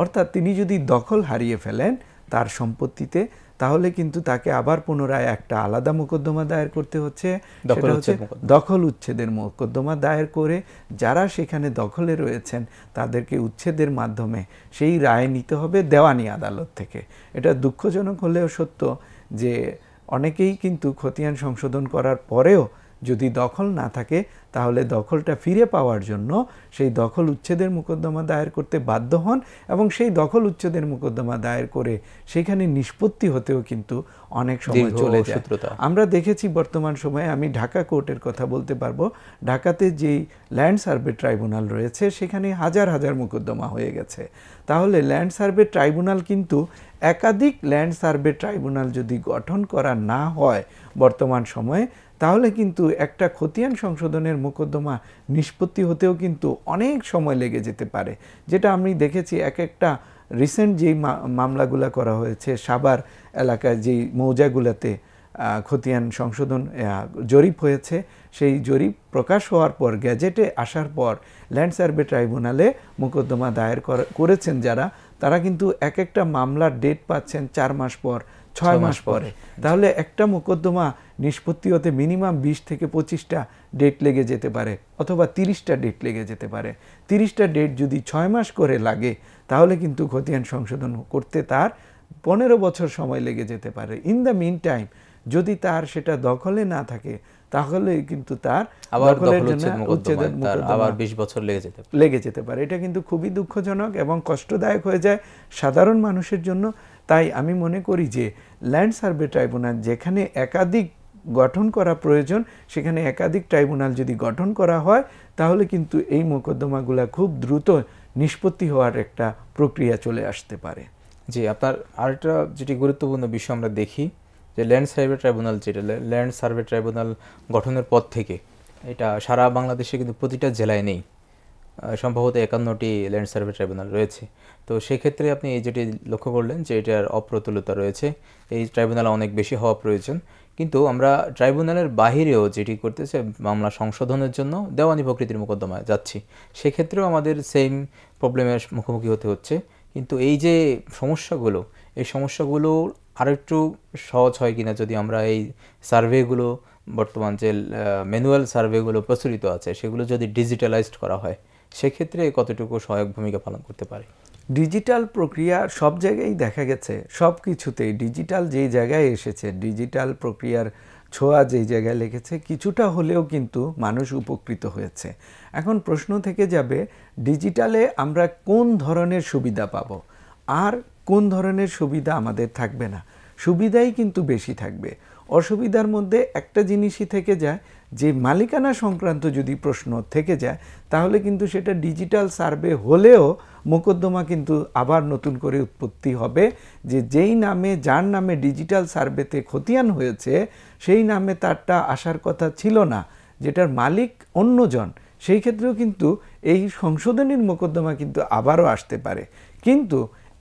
Speaker 2: অর্থাৎ তিনি যদি দখল হারিয়ে ফেলেন তার সম্পত্তিতে তাহলে কিন্তু তাকে আবার পুনরায় একটা আলাদা মোকদ্দমা দায়ের করতে হচ্ছে সেটা হচ্ছে দখল উচ্ছেদের মোকদ্দমা দায়ের করে যারা সেখানে দখলে রয়েছেন তাদেরকে উচ্ছেদের মাধ্যমে সেই রায় নিতে হবে দেওয়ানি আদালত থেকে এটা দুঃখজনক হলেও সত্য যে অনেকেই কিন্তু খতিয়ান সংশোধন করার পরেও যদি দখল না থাকে তাহলে দখলটা ফিরে পাওয়ার জন্য সেই দখল উচ্ছেদের মোকদ্দমা দায়ের করতে বাধ্য হন এবং সেই দখল উচ্ছেদের মোকদ্দমা দায়ের করে সেখানে নিষ্পত্তি হতেও কিন্তু অনেক সময় চলে যায় আমরা দেখেছি বর্তমান সময়ে আমি ঢাকা কোর্টের কথা বলতে পারবো ঢাকাতে যেই ল্যান্ড সার্ভে ট্রাইব্যুনাল রয়েছে সেখানে হাজার হাজার মোকদ্দমা হয়ে গেছে তাহলে ল্যান্ড সার্ভে ট্রাইব্যুনাল কিন্তু একাধিক ল্যান্ড সার্ভে ট্রাইব্যুনাল যদি গঠন করা না হয় বর্তমান সময়ে তাহলে কিন্তু একটা খতিয়ান সংশোধনের মোকদ্দমা নিষ্পত্তি হতেও কিন্তু অনেক সময় লেগে যেতে পারে যেটা আমি দেখেছি এক একটা রিসেন্ট যেই মামলাগুলো করা হয়েছে সাবার এলাকায় যেই মৌজাগুলাতে খতিয়ান সংশোধন জরিপ হয়েছে সেই জরিপ প্রকাশ হওয়ার পর গ্যাজেটে আসার পর ল্যান্ড সার্ভে ট্রাইব্যুনালে মোকদ্দমা দায়ের করেছেন যারা তারা কিন্তু এক একটা মামলার ডেট পাচ্ছেন চার মাস পর ছয় মাস পরে তাহলে একটা মোকদ্দমা নিষ্পত্তি হতে মিনিমাম বিশ থেকে পঁচিশটা ডেট লেগে যেতে পারে অথবা তিরিশটা ডেট লেগে যেতে পারে তিরিশটা ডেট যদি ছয় মাস করে লাগে তাহলে কিন্তু খতিয়ান সংশোধন করতে তার পনেরো বছর সময় লেগে যেতে পারে ইন দ্য মিন টাইম যদি তার সেটা দখলে না থাকে তাহলে কিন্তু তার দখলের জন্য উচ্ছেদের আবার বিশ বছর লেগে যেতে লেগে যেতে পারে এটা কিন্তু খুবই দুঃখজনক এবং কষ্টদায়ক হয়ে যায় সাধারণ মানুষের জন্য তাই আমি মনে করি যে ল্যান্ড সার্ভে ট্রাইব্যুনাল যেখানে একাধিক গঠন করা প্রয়োজন সেখানে একাধিক ট্রাইব্যুনাল যদি গঠন করা হয় তাহলে কিন্তু এই মোকদ্দমাগুলো খুব দ্রুত নিষ্পত্তি হওয়ার একটা প্রক্রিয়া চলে আসতে পারে জি আপনার আরেকটা যেটি গুরুত্বপূর্ণ বিষয় আমরা
Speaker 1: দেখি যে ল্যান্ড সার্ভে ট্রাইব্যুনাল যেটা ল্যান্ড সার্ভে ট্রাইব্যুনাল গঠনের পর থেকে এটা সারা বাংলাদেশে কিন্তু প্রতিটা জেলায় নেই সম্ভবত একান্নটি ল্যান্ড সার্ভে ট্রাইব্যুনাল রয়েছে তো সেক্ষেত্রে আপনি এই যেটি লক্ষ্য করলেন যে এটার অপ্রতুলতা রয়েছে এই ট্রাইব্যুনাল অনেক বেশি হওয়া প্রয়োজন কিন্তু আমরা ট্রাইব্যুনালের বাহিরেও যেটি করতেছে মামলা সংশোধনের জন্য দেওয়ানি প্রকৃতির মোকদ্দমায় যাচ্ছি সেক্ষেত্রেও আমাদের সেম প্রবলেমের মুখোমুখি হতে হচ্ছে কিন্তু এই যে সমস্যাগুলো এই সমস্যাগুলো একটু সহজ হয় কিনা যদি আমরা এই সার্ভেগুলো বর্তমান যে ম্যানুয়াল সার্ভেগুলো প্রচলিত আছে সেগুলো যদি ডিজিটালাইজড করা হয় সেক্ষেত্রে কতটুকু সহায়ক ভূমিকা পালন করতে পারে
Speaker 2: ডিজিটাল প্রক্রিয়া সব জায়গায় দেখা গেছে সব কিছুতেই ডিজিটাল যেই জায়গায় এসেছে ডিজিটাল প্রক্রিয়ার ছোঁয়া যেই জায়গায় লেগেছে কিছুটা হলেও কিন্তু মানুষ উপকৃত হয়েছে এখন প্রশ্ন থেকে যাবে ডিজিটালে আমরা কোন ধরনের সুবিধা পাব আর কোন ধরনের সুবিধা আমাদের থাকবে না সুবিধাই কিন্তু বেশি থাকবে অসুবিধার মধ্যে একটা জিনিসই থেকে যায় যে মালিকানা সংক্রান্ত যদি প্রশ্ন থেকে যায় তাহলে কিন্তু সেটা ডিজিটাল সার্ভে হলেও মোকদ্দমা কিন্তু আবার নতুন করে উৎপত্তি হবে যে যেই নামে যার নামে ডিজিটাল সার্ভেতে খতিয়ান হয়েছে সেই নামে তারটা আসার কথা ছিল না যেটার মালিক অন্যজন সেই ক্ষেত্রেও কিন্তু এই সংশোধনীর মোকদ্দমা কিন্তু আবারও আসতে পারে কিন্তু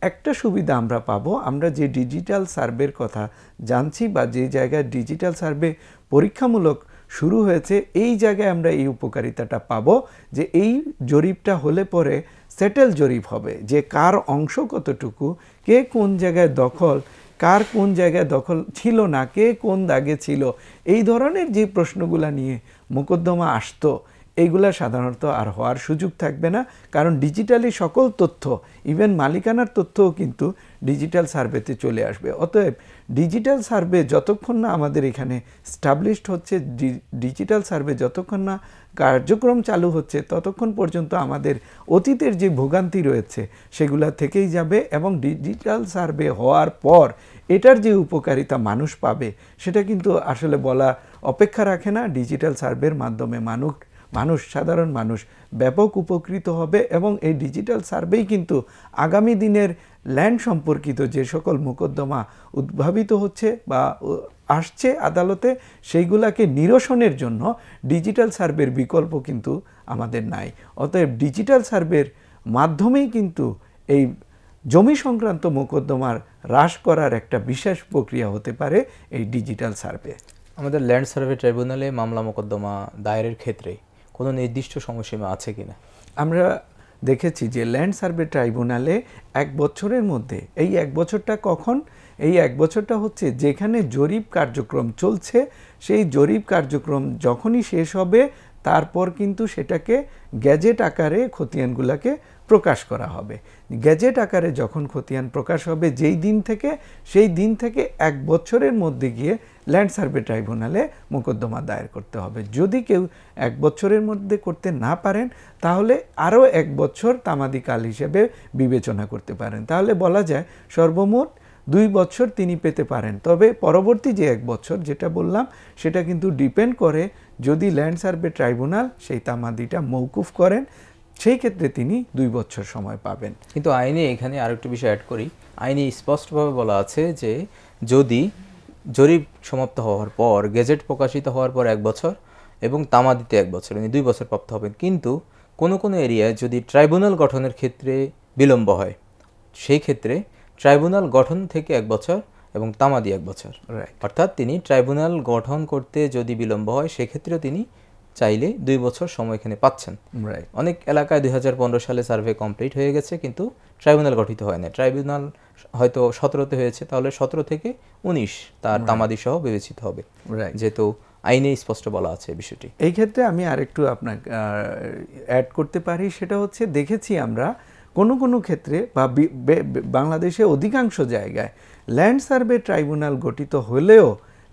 Speaker 2: একটা সুবিধা আমরা পাব আমরা যে ডিজিটাল সার্ভের কথা জানছি বা যে জায়গায় ডিজিটাল সার্ভে পরীক্ষামূলক শুরু হয়েছে এই জায়গায় আমরা এই উপকারিতাটা পাবো যে এই জরিপটা হলে পরে সেটেল জরিপ হবে যে কার অংশ কতটুকু কে কোন জায়গায় দখল কার কোন জায়গায় দখল ছিল না কে কোন দাগে ছিল এই ধরনের যে প্রশ্নগুলো নিয়ে মোকদ্দমা আসতো এইগুলা সাধারণত আর হওয়ার সুযোগ থাকবে না কারণ ডিজিটালি সকল তথ্য ইভেন মালিকানার তথ্যও কিন্তু ডিজিটাল সার্ভেতে চলে আসবে অতএব ডিজিটাল সার্ভে যতক্ষণ না আমাদের এখানে স্টাবলিশড হচ্ছে ডিজিটাল সার্ভে যতক্ষণ না কার্যক্রম চালু হচ্ছে ততক্ষণ পর্যন্ত আমাদের অতীতের যে ভোগান্তি রয়েছে সেগুলা থেকেই যাবে এবং ডিজিটাল সার্ভে হওয়ার পর এটার যে উপকারিতা মানুষ পাবে সেটা কিন্তু আসলে বলা অপেক্ষা রাখে না ডিজিটাল সার্ভের মাধ্যমে মানুষ মানুষ সাধারণ মানুষ ব্যাপক উপকৃত হবে এবং এই ডিজিটাল সার্ভেই কিন্তু আগামী দিনের ল্যান্ড সম্পর্কিত যে সকল মোকদ্দমা উদ্ভাবিত হচ্ছে বা আসছে আদালতে সেইগুলাকে নিরসনের জন্য ডিজিটাল সার্ভের বিকল্প কিন্তু আমাদের নাই অতএব ডিজিটাল সার্ভের মাধ্যমেই কিন্তু এই জমি সংক্রান্ত মোকদ্দমার হ্রাস করার একটা বিশেষ প্রক্রিয়া হতে পারে এই ডিজিটাল সার্ভে আমাদের ল্যান্ড সার্ভে ট্রাইব্যুনালে মামলা মোকদ্দমা দায়েরের ক্ষেত্রে কোনো নির্দিষ্ট সময়সীমা আছে কি না আমরা দেখেছি যে ল্যান্ড সার্ভে ট্রাইব্যুনালে এক বছরের মধ্যে এই এক বছরটা কখন এই এক বছরটা হচ্ছে যেখানে জরিপ কার্যক্রম চলছে সেই জরিপ কার্যক্রম যখনই শেষ হবে তারপর কিন্তু সেটাকে গ্যাজেট আকারে খতিয়ানগুলাকে প্রকাশ করা হবে গ্যাজেট আকারে যখন খতিয়ান প্রকাশ হবে যেই দিন থেকে সেই দিন থেকে এক বছরের মধ্যে গিয়ে ল্যান্ড সার্ভে ট্রাইব্যুনালে মোকদ্দমা দায়ের করতে হবে যদি কেউ এক বছরের মধ্যে করতে না পারেন তাহলে আরও এক বছর তামাদি কাল হিসেবে বিবেচনা করতে পারেন তাহলে বলা যায় সর্বমোট দুই বছর তিনি পেতে পারেন তবে পরবর্তী যে এক বছর যেটা বললাম সেটা কিন্তু ডিপেন্ড করে যদি ল্যান্ড সার্ভে ট্রাইব্যুনাল সেই তামাদিটা মৌকুফ করেন সেই ক্ষেত্রে তিনি দুই বছর সময় পাবেন কিন্তু আইনে এখানে আর একটা
Speaker 1: বিষয় অ্যাড করি আইনে স্পষ্টভাবে বলা আছে যে যদি জরিপ সমাপ্ত হওয়ার পর গেজেট প্রকাশিত হওয়ার পর এক বছর এবং তামা দিতে এক বছর উনি মানে দুই বছর প্রাপ্ত হবেন কিন্তু কোনো কোনো এরিয়ায় যদি ট্রাইব্যুনাল গঠনের ক্ষেত্রে বিলম্ব হয় সেই ক্ষেত্রে ট্রাইব্যুনাল গঠন থেকে এক বছর এবং তামাদি এক বছর অর্থাৎ তিনি ট্রাইব্যুনাল গঠন করতে যদি বিলম্ব হয় সেক্ষেত্রেও তিনি চাইলে দুই বছর সময় এখানে পাচ্ছেন অনেক এলাকায় দুই সালে সার্ভে কমপ্লিট হয়ে গেছে কিন্তু ট্রাইব্যুনাল গঠিত হয় না ট্রাইব্যুনাল হয়তো সতেরোতে হয়েছে তাহলে সতেরো থেকে উনিশ তার তামাদি সহ বিবেচিত হবে যেহেতু আইনে স্পষ্ট বলা আছে বিষয়টি
Speaker 2: এই ক্ষেত্রে আমি আরেকটু আপনার অ্যাড করতে পারি সেটা হচ্ছে দেখেছি আমরা কোনো কোনো ক্ষেত্রে বা বাংলাদেশে অধিকাংশ জায়গায় ল্যান্ড সার্ভে ট্রাইব্যুনাল গঠিত হলেও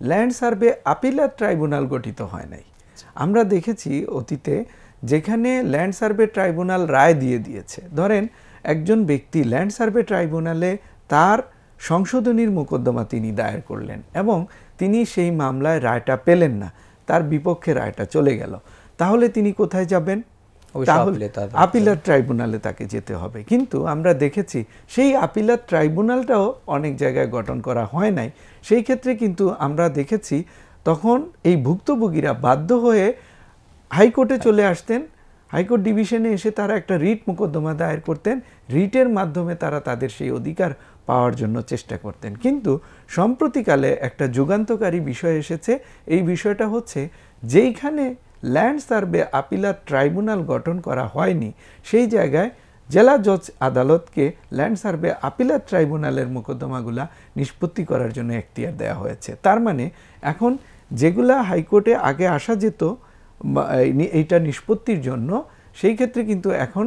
Speaker 2: ল্যান্ড সার্ভে আপিলার ট্রাইব্যুনাল গঠিত হয় নাই আমরা দেখেছি অতীতে যেখানে ল্যান্ড সার্ভে ট্রাইব্যুনাল রায় দিয়ে দিয়েছে ধরেন একজন ব্যক্তি ল্যান্ড সার্ভে ট্রাইব্যুনালে তার সংশোধনীর মোকদ্দমা তিনি দায়ের করলেন এবং তিনি সেই মামলায় রায়টা পেলেন না তার বিপক্ষে রায়টা চলে গেল তাহলে তিনি কোথায় যাবেন তাহলে আপিলার ট্রাইব্যুনালে তাকে যেতে হবে কিন্তু আমরা দেখেছি সেই আপিলার ট্রাইব্যুনালটাও অনেক জায়গায় গঠন করা হয় নাই সেই ক্ষেত্রে কিন্তু আমরা দেখেছি তখন এই ভুক্তভোগীরা বাধ্য হয়ে হাইকোর্টে চলে আসতেন হাইকোর্ট ডিভিশনে এসে তারা একটা রিট মোকদ্দমা দায়ের করতেন রিটের মাধ্যমে তারা তাদের সেই অধিকার পাওয়ার জন্য চেষ্টা করতেন কিন্তু সম্প্রতিকালে একটা যুগান্তকারী বিষয় এসেছে এই বিষয়টা হচ্ছে যেইখানে ল্যান্ড সার্ভে আপিলার ট্রাইব্যুনাল গঠন করা হয়নি সেই জায়গায় জেলা জজ আদালতকে ল্যান্ড সার্ভে আপিলার ট্রাইব্যুনালের মোকদ্দমাগুলা নিষ্পত্তি করার জন্য এখতিয়ার দেওয়া হয়েছে তার মানে এখন যেগুলা হাইকোর্টে আগে আসা যেত এইটা নিষ্পত্তির জন্য সেই ক্ষেত্রে কিন্তু এখন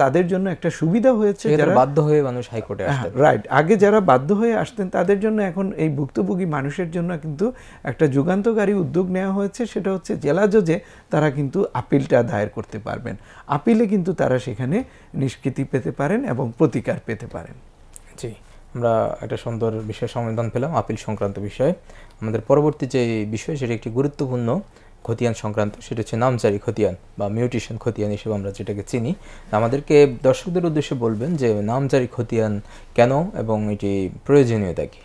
Speaker 2: তাদের জন্য একটা সুবিধা হয়েছে যারা বাধ্য হয়ে মানুষ হাইকোর্টে হ্যাঁ, আসতেন রাইট আগে যারা বাধ্য হয়ে আসতেন তাদের জন্য এখন এই ভুক্তভোগী মানুষের জন্য কিন্তু একটা যুগান্তকারী উদ্যোগ নেওয়া হয়েছে সেটা হচ্ছে জেলা জজে তারা কিন্তু আপিলটা দায়ের করতে পারবেন আপিলে কিন্তু তারা সেখানে নিষ্কৃতি পেতে পারেন এবং প্রতিকার পেতে পারেন জি আমরা একটা সুন্দর বিষয় সমাধান পেলাম আপিল সংক্রান্ত
Speaker 1: বিষয়ে আমাদের পরবর্তী যে বিষয় সেটি একটি গুরুত্বপূর্ণ খতিয়ান সংক্রান্ত সেটা হচ্ছে নামচারি খতিয়ান বা মিউটিশন খতিয়ান হিসেবে আমরা যেটাকে চিনি আমাদেরকে দর্শকদের উদ্দেশ্যে বলবেন
Speaker 2: যে নামচারি খতিয়ান কেন এবং এটি প্রয়োজনীয়তা কী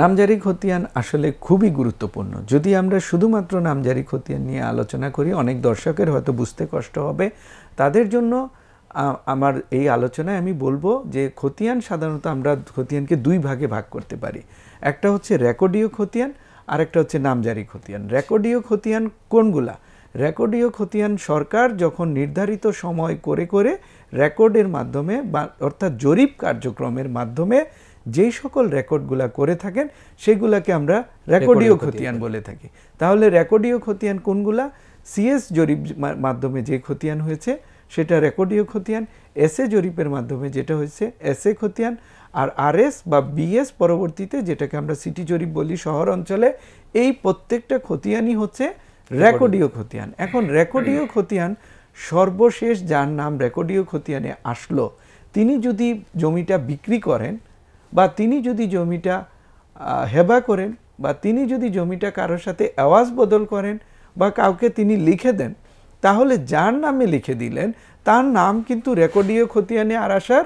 Speaker 2: নামজারি খতিয়ান আসলে খুবই গুরুত্বপূর্ণ যদি আমরা শুধুমাত্র নামজারি খতিয়ান নিয়ে আলোচনা করি অনেক দর্শকের হয়তো বুঝতে কষ্ট হবে তাদের জন্য আমার এই আলোচনায় আমি বলবো যে খতিয়ান সাধারণত আমরা খতিয়ানকে দুই ভাগে ভাগ করতে পারি একটা হচ্ছে রেকর্ডীয় খতিয়ান আর একটা হচ্ছে নামজারি খতিয়ান রেকর্ডীয় খতিয়ান কোনগুলা রেকর্ডীয় খতিয়ান সরকার যখন নির্ধারিত সময় করে করে রেকর্ডের মাধ্যমে বা অর্থাৎ জরিপ কার্যক্রমের মাধ্যমে যেই সকল রেকর্ডগুলা করে থাকেন সেগুলাকে আমরা রেকর্ডীয় খতিয়ান বলে থাকি তাহলে রেকর্ডীয় খতিয়ান কোনগুলা সিএস জরিপ মাধ্যমে যে খতিয়ান হয়েছে সেটা রেকর্ডীয় খতিয়ান এ জরিপের মাধ্যমে যেটা হয়েছে এ খতিয়ান আর আরএস বা বিএস পরবর্তীতে যেটাকে আমরা সিটি জরিপ বলি শহর অঞ্চলে এই প্রত্যেকটা খতিয়ানই হচ্ছে রেকর্ডীয় খতিয়ান এখন রেকর্ডীয় খতিয়ান সর্বশেষ যার নাম রেকর্ডীয় খতিয়ানে আসলো তিনি যদি জমিটা বিক্রি করেন বা তিনি যদি জমিটা হেবা করেন বা তিনি যদি জমিটা কারোর সাথে আওয়াজ বদল করেন বা কাউকে তিনি লিখে দেন তাহলে যার নামে লিখে দিলেন তার নাম কিন্তু রেকর্ডীয় খতিয়ানে আর আসার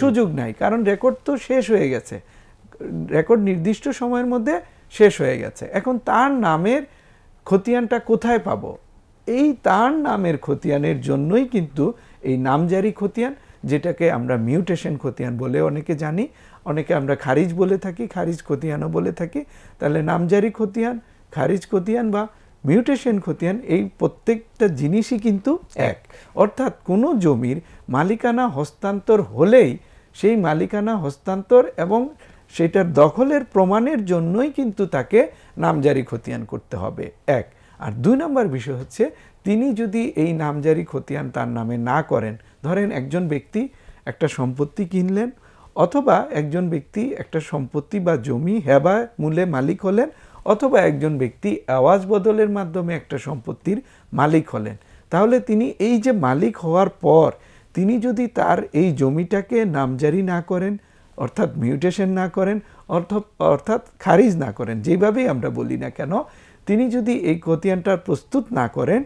Speaker 2: সুযোগ নাই কারণ রেকর্ড তো শেষ হয়ে গেছে রেকর্ড নির্দিষ্ট সময়ের মধ্যে শেষ হয়ে গেছে এখন তার নামের খতিয়ানটা কোথায় পাব এই তার নামের খতিয়ানের জন্যই কিন্তু এই নামজারি খতিয়ান যেটাকে আমরা মিউটেশন খতিয়ান বলে অনেকে জানি অনেকে আমরা খারিজ বলে থাকি খারিজ খতিয়ানও বলে থাকি তাহলে নামজারি খতিয়ান খারিজ খতিয়ান বা মিউটেশন খতিয়ান এই প্রত্যেকটা জিনিসই কিন্তু এক অর্থাৎ কোনো জমির মালিকানা হস্তান্তর হলেই সেই মালিকানা হস্তান্তর এবং সেটার দখলের প্রমাণের জন্যই কিন্তু তাকে নামজারি খতিয়ান করতে হবে এক আর দুই নম্বর বিষয় হচ্ছে তিনি যদি এই নামজারি খতিয়ান তার নামে না করেন ধরেন একজন ব্যক্তি একটা সম্পত্তি কিনলেন অথবা একজন ব্যক্তি একটা সম্পত্তি বা জমি হেবা মূলে মালিক হলেন অথবা একজন ব্যক্তি আওয়াজ বদলের মাধ্যমে একটা সম্পত্তির মালিক হলেন তাহলে তিনি এই যে মালিক হওয়ার পর তিনি যদি তার এই জমিটাকে নামজারি না করেন অর্থাৎ মিউটেশন না করেন অর্থ অর্থাৎ খারিজ না করেন যেভাবেই আমরা বলি না কেন তিনি যদি এই খতিয়ানটার প্রস্তুত না করেন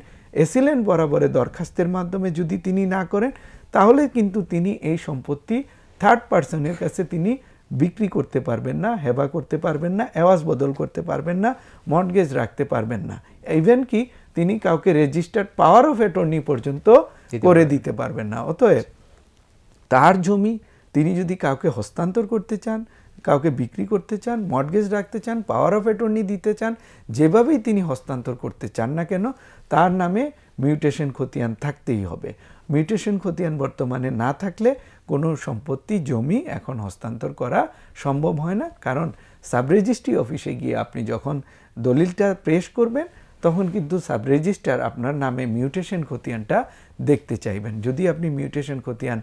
Speaker 2: এসিলেন্ট বরাবরে দরখাস্তের মাধ্যমে যদি তিনি না করেন তাহলে কিন্তু তিনি এই সম্পত্তি থার্ড পার্সনের কাছে তিনি বিক্রি করতে পারবেন না হেবা করতে পারবেন না আওয়াজ বদল করতে পারবেন না মর্টগেজ রাখতে পারবেন না ইভেন কি তিনি কাউকে রেজিস্টার্ড পাওয়ার অফ অ্যাটর্নি পর্যন্ত করে দিতে পারবেন না অতএব তার জমি তিনি যদি কাউকে হস্তান্তর করতে চান কাউকে বিক্রি করতে চান মর্গেজ রাখতে চান পাওয়ার অফ অ্যাটর্নি দিতে চান যেভাবেই তিনি হস্তান্তর করতে চান না কেন তার নামে মিউটেশন খতিয়ান থাকতেই হবে মিউটেশন খতিয়ান বর্তমানে না থাকলে কোনো সম্পত্তি জমি এখন হস্তান্তর করা সম্ভব হয় না কারণ সাবরেজিস্ট্রি অফিসে গিয়ে আপনি যখন দলিলটা পেশ করবেন তখন কিন্তু সাবরেজিস্টার আপনার নামে মিউটেশন খতিয়ানটা দেখতে চাইবেন যদি আপনি মিউটেশন খতিয়ান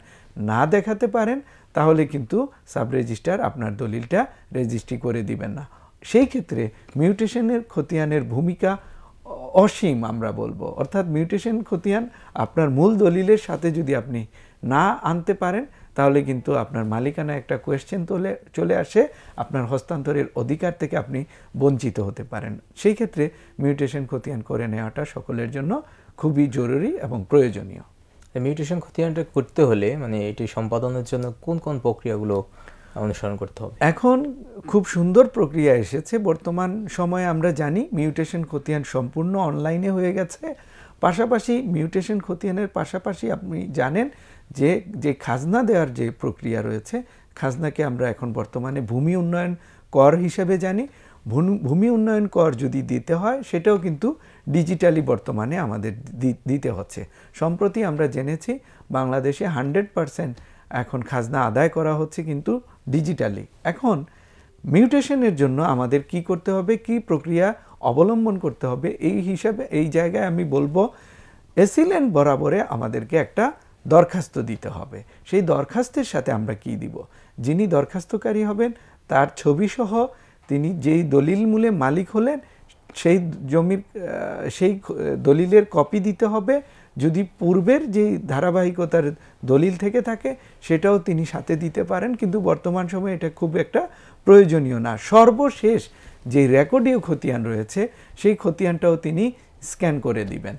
Speaker 2: না দেখাতে পারেন তাহলে কিন্তু সাবরেজিস্টার আপনার দলিলটা রেজিস্ট্রি করে দিবেন না সেই ক্ষেত্রে মিউটেশনের খতিয়ানের ভূমিকা অসীম আমরা বলবো অর্থাৎ মিউটেশন খতিয়ান আপনার মূল দলিলের সাথে যদি আপনি না আনতে পারেন তাহলে কিন্তু আপনার মালিকানা একটা কোয়েশ্চেন তোলে চলে আসে আপনার হস্তান্তরের অধিকার থেকে আপনি বঞ্চিত হতে পারেন সেই ক্ষেত্রে মিউটেশন খতিয়ান করে নেওয়াটা সকলের জন্য খুবই
Speaker 1: জরুরি এবং প্রয়োজনীয় মিউটেশন খতিয়ানটা করতে হলে মানে এটি সম্পাদনের জন্য
Speaker 2: কোন কোন প্রক্রিয়াগুলো অনুসরণ করতে হবে এখন খুব সুন্দর প্রক্রিয়া এসেছে বর্তমান সময়ে আমরা জানি মিউটেশন খতিয়ান সম্পূর্ণ অনলাইনে হয়ে গেছে পাশাপাশি মিউটেশন খতিয়ানের পাশাপাশি আপনি জানেন যে যে খাজনা দেওয়ার যে প্রক্রিয়া রয়েছে খাজনাকে আমরা এখন বর্তমানে ভূমি উন্নয়ন কর হিসেবে জানি ভূমি উন্নয়ন কর যদি দিতে হয় সেটাও কিন্তু ডিজিটালি বর্তমানে আমাদের দিতে হচ্ছে সম্প্রতি আমরা জেনেছি বাংলাদেশে হান্ড্রেড পারসেন্ট এখন খাজনা আদায় করা হচ্ছে কিন্তু ডিজিটালি এখন মিউটেশনের জন্য আমাদের কি করতে হবে কি প্রক্রিয়া অবলম্বন করতে হবে এই হিসাবে এই জায়গায় আমি বলবো এসিলেন বরাবরে আমাদেরকে একটা দরখাস্ত দিতে হবে সেই দরখাস্তের সাথে আমরা কি দিব যিনি দরখাস্তকারী হবেন তার ছবি সহ তিনি যেই দলিল মূলে মালিক হলেন সেই জমির সেই দলিলের কপি দিতে হবে যদি পূর্বের যে ধারাবাহিকতার দলিল থেকে থাকে সেটাও তিনি সাথে দিতে পারেন কিন্তু বর্তমান সময়ে এটা খুব একটা প্রয়োজনীয় না সর্বশেষ যে রেকর্ডীয় খতিয়ান রয়েছে সেই খতিয়ানটাও তিনি স্ক্যান করে দিবেন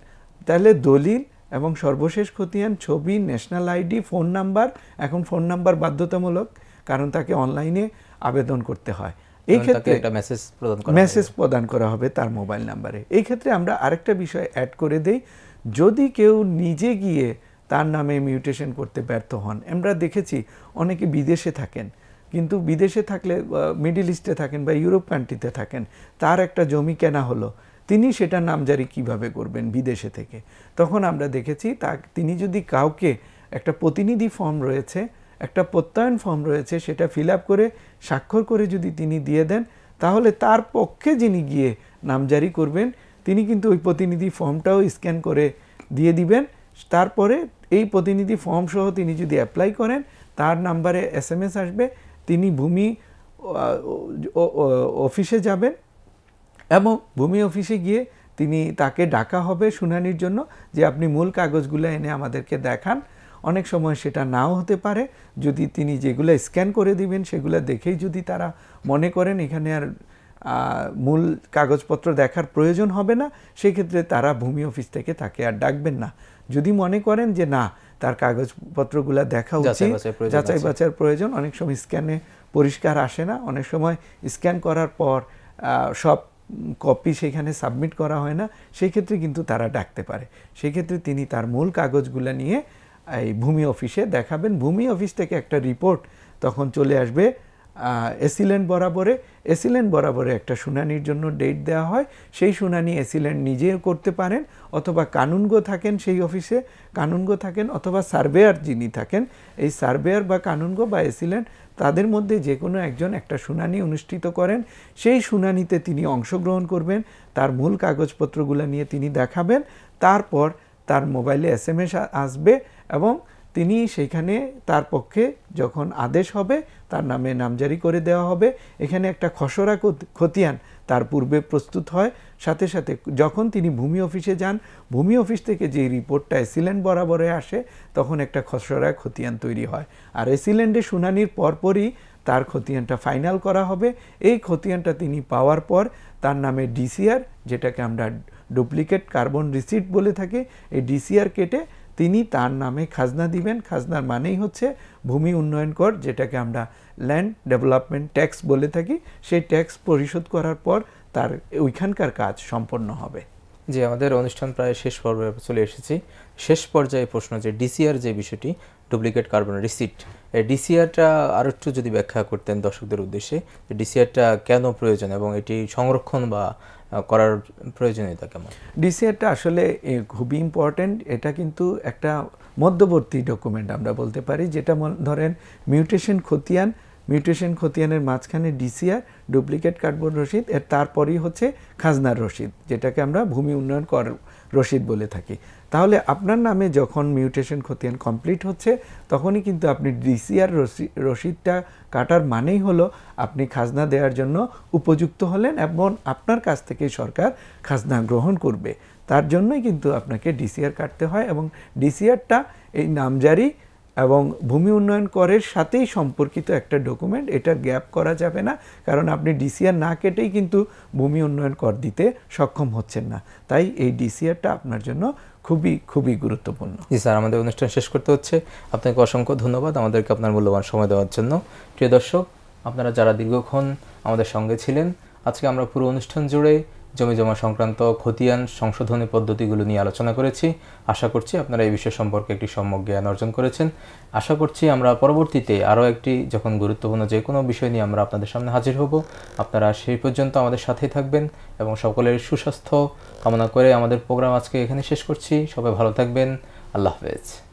Speaker 2: তাহলে দলিল এবং সর্বশেষ খতিয়ান ছবি ন্যাশনাল আইডি ফোন নাম্বার এখন ফোন নাম্বার বাধ্যতামূলক কারণ তাকে অনলাইনে আবেদন করতে হয় এই ক্ষেত্রে একটা মেসেজ প্রদান মেসেজ প্রদান করা হবে তার মোবাইল নাম্বারে এই ক্ষেত্রে আমরা আরেকটা বিষয় অ্যাড করে দেই যদি কেউ নিজে গিয়ে তার নামে মিউটেশন করতে ব্যর্থ হন আমরা দেখেছি অনেকে বিদেশে থাকেন কিন্তু বিদেশে থাকলে মিডিল ইস্টে থাকেন বা ইউরোপ কান্ট্রিতে থাকেন তার একটা জমি কেনা হলো তিনি সেটা নামজারি কিভাবে করবেন বিদেশে থেকে তখন আমরা দেখেছি তা তিনি যদি কাউকে একটা প্রতিনিধি ফর্ম রয়েছে একটা প্রত্যয়ন ফর্ম রয়েছে সেটা ফিল করে স্বাক্ষর করে যদি তিনি দিয়ে দেন তাহলে তার পক্ষে যিনি গিয়ে নামজারি করবেন তিনি কিন্তু ওই প্রতিনিধি ফর্মটাও স্ক্যান করে দিয়ে দিবেন তারপরে এই প্রতিনিধি ফর্ম সহ তিনি যদি অ্যাপ্লাই করেন তার নাম্বারে এস আসবে তিনি ভূমি অফিসে যাবেন এবং ভূমি অফিসে গিয়ে তিনি তাকে ডাকা হবে শুনানির জন্য যে আপনি মূল কাগজগুলো এনে আমাদেরকে দেখান অনেক সময় সেটা নাও হতে পারে যদি তিনি যেগুলো স্ক্যান করে দিবেন সেগুলো দেখেই যদি তারা মনে করেন এখানে আর মূল কাগজপত্র দেখার প্রয়োজন হবে না সেক্ষেত্রে তারা ভূমি অফিস থেকে তাকে আর ডাকবেন না যদি মনে করেন যে না তার কাগজপত্রগুলো দেখা উচিত যাচাই বাছার প্রয়োজন অনেক সময় স্ক্যানে পরিষ্কার আসে না অনেক সময় স্ক্যান করার পর সব কপি সেখানে সাবমিট করা হয় না সেক্ষেত্রে কিন্তু তারা ডাকতে পারে সেক্ষেত্রে তিনি তার মূল কাগজগুলো নিয়ে এই ভূমি অফিসে দেখাবেন ভূমি অফিস থেকে একটা রিপোর্ট তখন চলে আসবে এসিলেন্ট বরাবরে এসিলেন্ট বরাবরে একটা শুনানির জন্য ডেট দেওয়া হয় সেই শুনানি এসিলেন নিজে করতে পারেন অথবা কানুনগো থাকেন সেই অফিসে কানুনগো থাকেন অথবা সার্ভেয়ার যিনি থাকেন এই সার্ভেয়ার বা কানুনগো বা এসিলেন্ট তাদের মধ্যে যে কোনো একজন একটা শুনানি অনুষ্ঠিত করেন সেই শুনানিতে তিনি অংশগ্রহণ করবেন তার মূল কাগজপত্রগুলো নিয়ে তিনি দেখাবেন তারপর তার মোবাইলে এস আসবে এবং তিনি সেখানে তার পক্ষে যখন আদেশ হবে তার নামে নামজারি করে দেওয়া হবে এখানে একটা খসড়া খতিয়ান তার পূর্বে প্রস্তুত হয় সাথে সাথে যখন তিনি ভূমি অফিসে যান ভূমি অফিস থেকে যে রিপোর্টটা এসিল্যান্ড বরাবরে আসে তখন একটা খসড়া খতিয়ান তৈরি হয় আর এসিল্যান্ডে শুনানির পরপরই তার খতিয়ানটা ফাইনাল করা হবে এই খতিয়ানটা তিনি পাওয়ার পর তার নামে ডিসিআর যেটাকে আমরা ডুপ্লিকেট কার্বন রিসিট বলে থাকি এই ডিসিআর কেটে তিনি তার নামে খাজনা দিবেন খাজনার মানেই হচ্ছে ভূমি উন্নয়ন কর যেটাকে আমরা ল্যান্ড ডেভেলপমেন্ট ট্যাক্স বলে থাকি সেই ট্যাক্স পরিশোধ করার পর তার ওইখানকার কাজ সম্পন্ন হবে যে আমাদের অনুষ্ঠান প্রায় শেষ পর্বে চলে এসেছি
Speaker 1: শেষ পর্যায়ে প্রশ্ন যে ডিসিআর যে বিষয়টি ডুপ্লিকেট কার্বন রিসিপ্ট ডিসিআরটা আরও একটু যদি ব্যাখ্যা করতেন দর্শকদের উদ্দেশ্যে ডিসিআরটা কেন প্রয়োজন এবং এটি
Speaker 2: সংরক্ষণ বা করার প্রয়োজনীয়তা কেমন ডিসিআরটা আসলে খুবই ইম্পর্ট্যান্ট এটা কিন্তু একটা মধ্যবর্তী ডকুমেন্ট আমরা বলতে পারি যেটা ধরেন মিউটেশন খতিয়ান মিউটেশন খতিয়ানের মাঝখানে ডিসিআর ডুপ্লিকেট কার্ডবোর্ড রসিদ এর তারপরেই হচ্ছে খাজনার রসিদ যেটাকে আমরা ভূমি উন্নয়ন কর রশিদ বলে থাকি তাহলে আপনার নামে যখন মিউটেশন খতিয়ান কমপ্লিট হচ্ছে তখনই কিন্তু আপনি ডিসিআর রসিদটা কাটার মানেই হলো আপনি খাজনা দেওয়ার জন্য উপযুক্ত হলেন এবং আপনার কাছ থেকে সরকার খাজনা গ্রহণ করবে তার জন্যই কিন্তু আপনাকে ডিসিআর কাটতে হয় এবং ডিসিআরটা এই নামজারি এবং ভূমি উন্নয়ন করের সাথেই সম্পর্কিত একটা ডকুমেন্ট এটার গ্যাপ করা যাবে না কারণ আপনি ডিসিআর না কেটেই কিন্তু ভূমি উন্নয়ন কর দিতে সক্ষম হচ্ছেন না তাই এই ডিসিআরটা আপনার জন্য খুবই খুবই গুরুত্বপূর্ণ জি স্যার আমাদের অনুষ্ঠান শেষ করতে হচ্ছে আপনাকে অসংখ্য ধন্যবাদ আমাদেরকে আপনার মূল্যবান সময়
Speaker 1: দেওয়ার জন্য প্রিয় দর্শক আপনারা যারা দীর্ঘক্ষণ আমাদের সঙ্গে ছিলেন আজকে আমরা পুরো অনুষ্ঠান জুড়ে জমিজমা সংক্রান্ত খতিয়ান সংশোধনী পদ্ধতিগুলো নিয়ে আলোচনা করেছি আশা করছি আপনারা এই বিষয় সম্পর্কে একটি সম্যক জ্ঞান অর্জন করেছেন আশা করছি আমরা পরবর্তীতে আরও একটি যখন গুরুত্বপূর্ণ যে কোনো বিষয় নিয়ে আমরা আপনাদের সামনে হাজির হব আপনারা সেই পর্যন্ত আমাদের সাথেই থাকবেন এবং সকলের সুস্বাস্থ্য কামনা করে আমাদের প্রোগ্রাম আজকে এখানে শেষ করছি সবাই ভালো
Speaker 2: থাকবেন আল্লাহ হাফেজ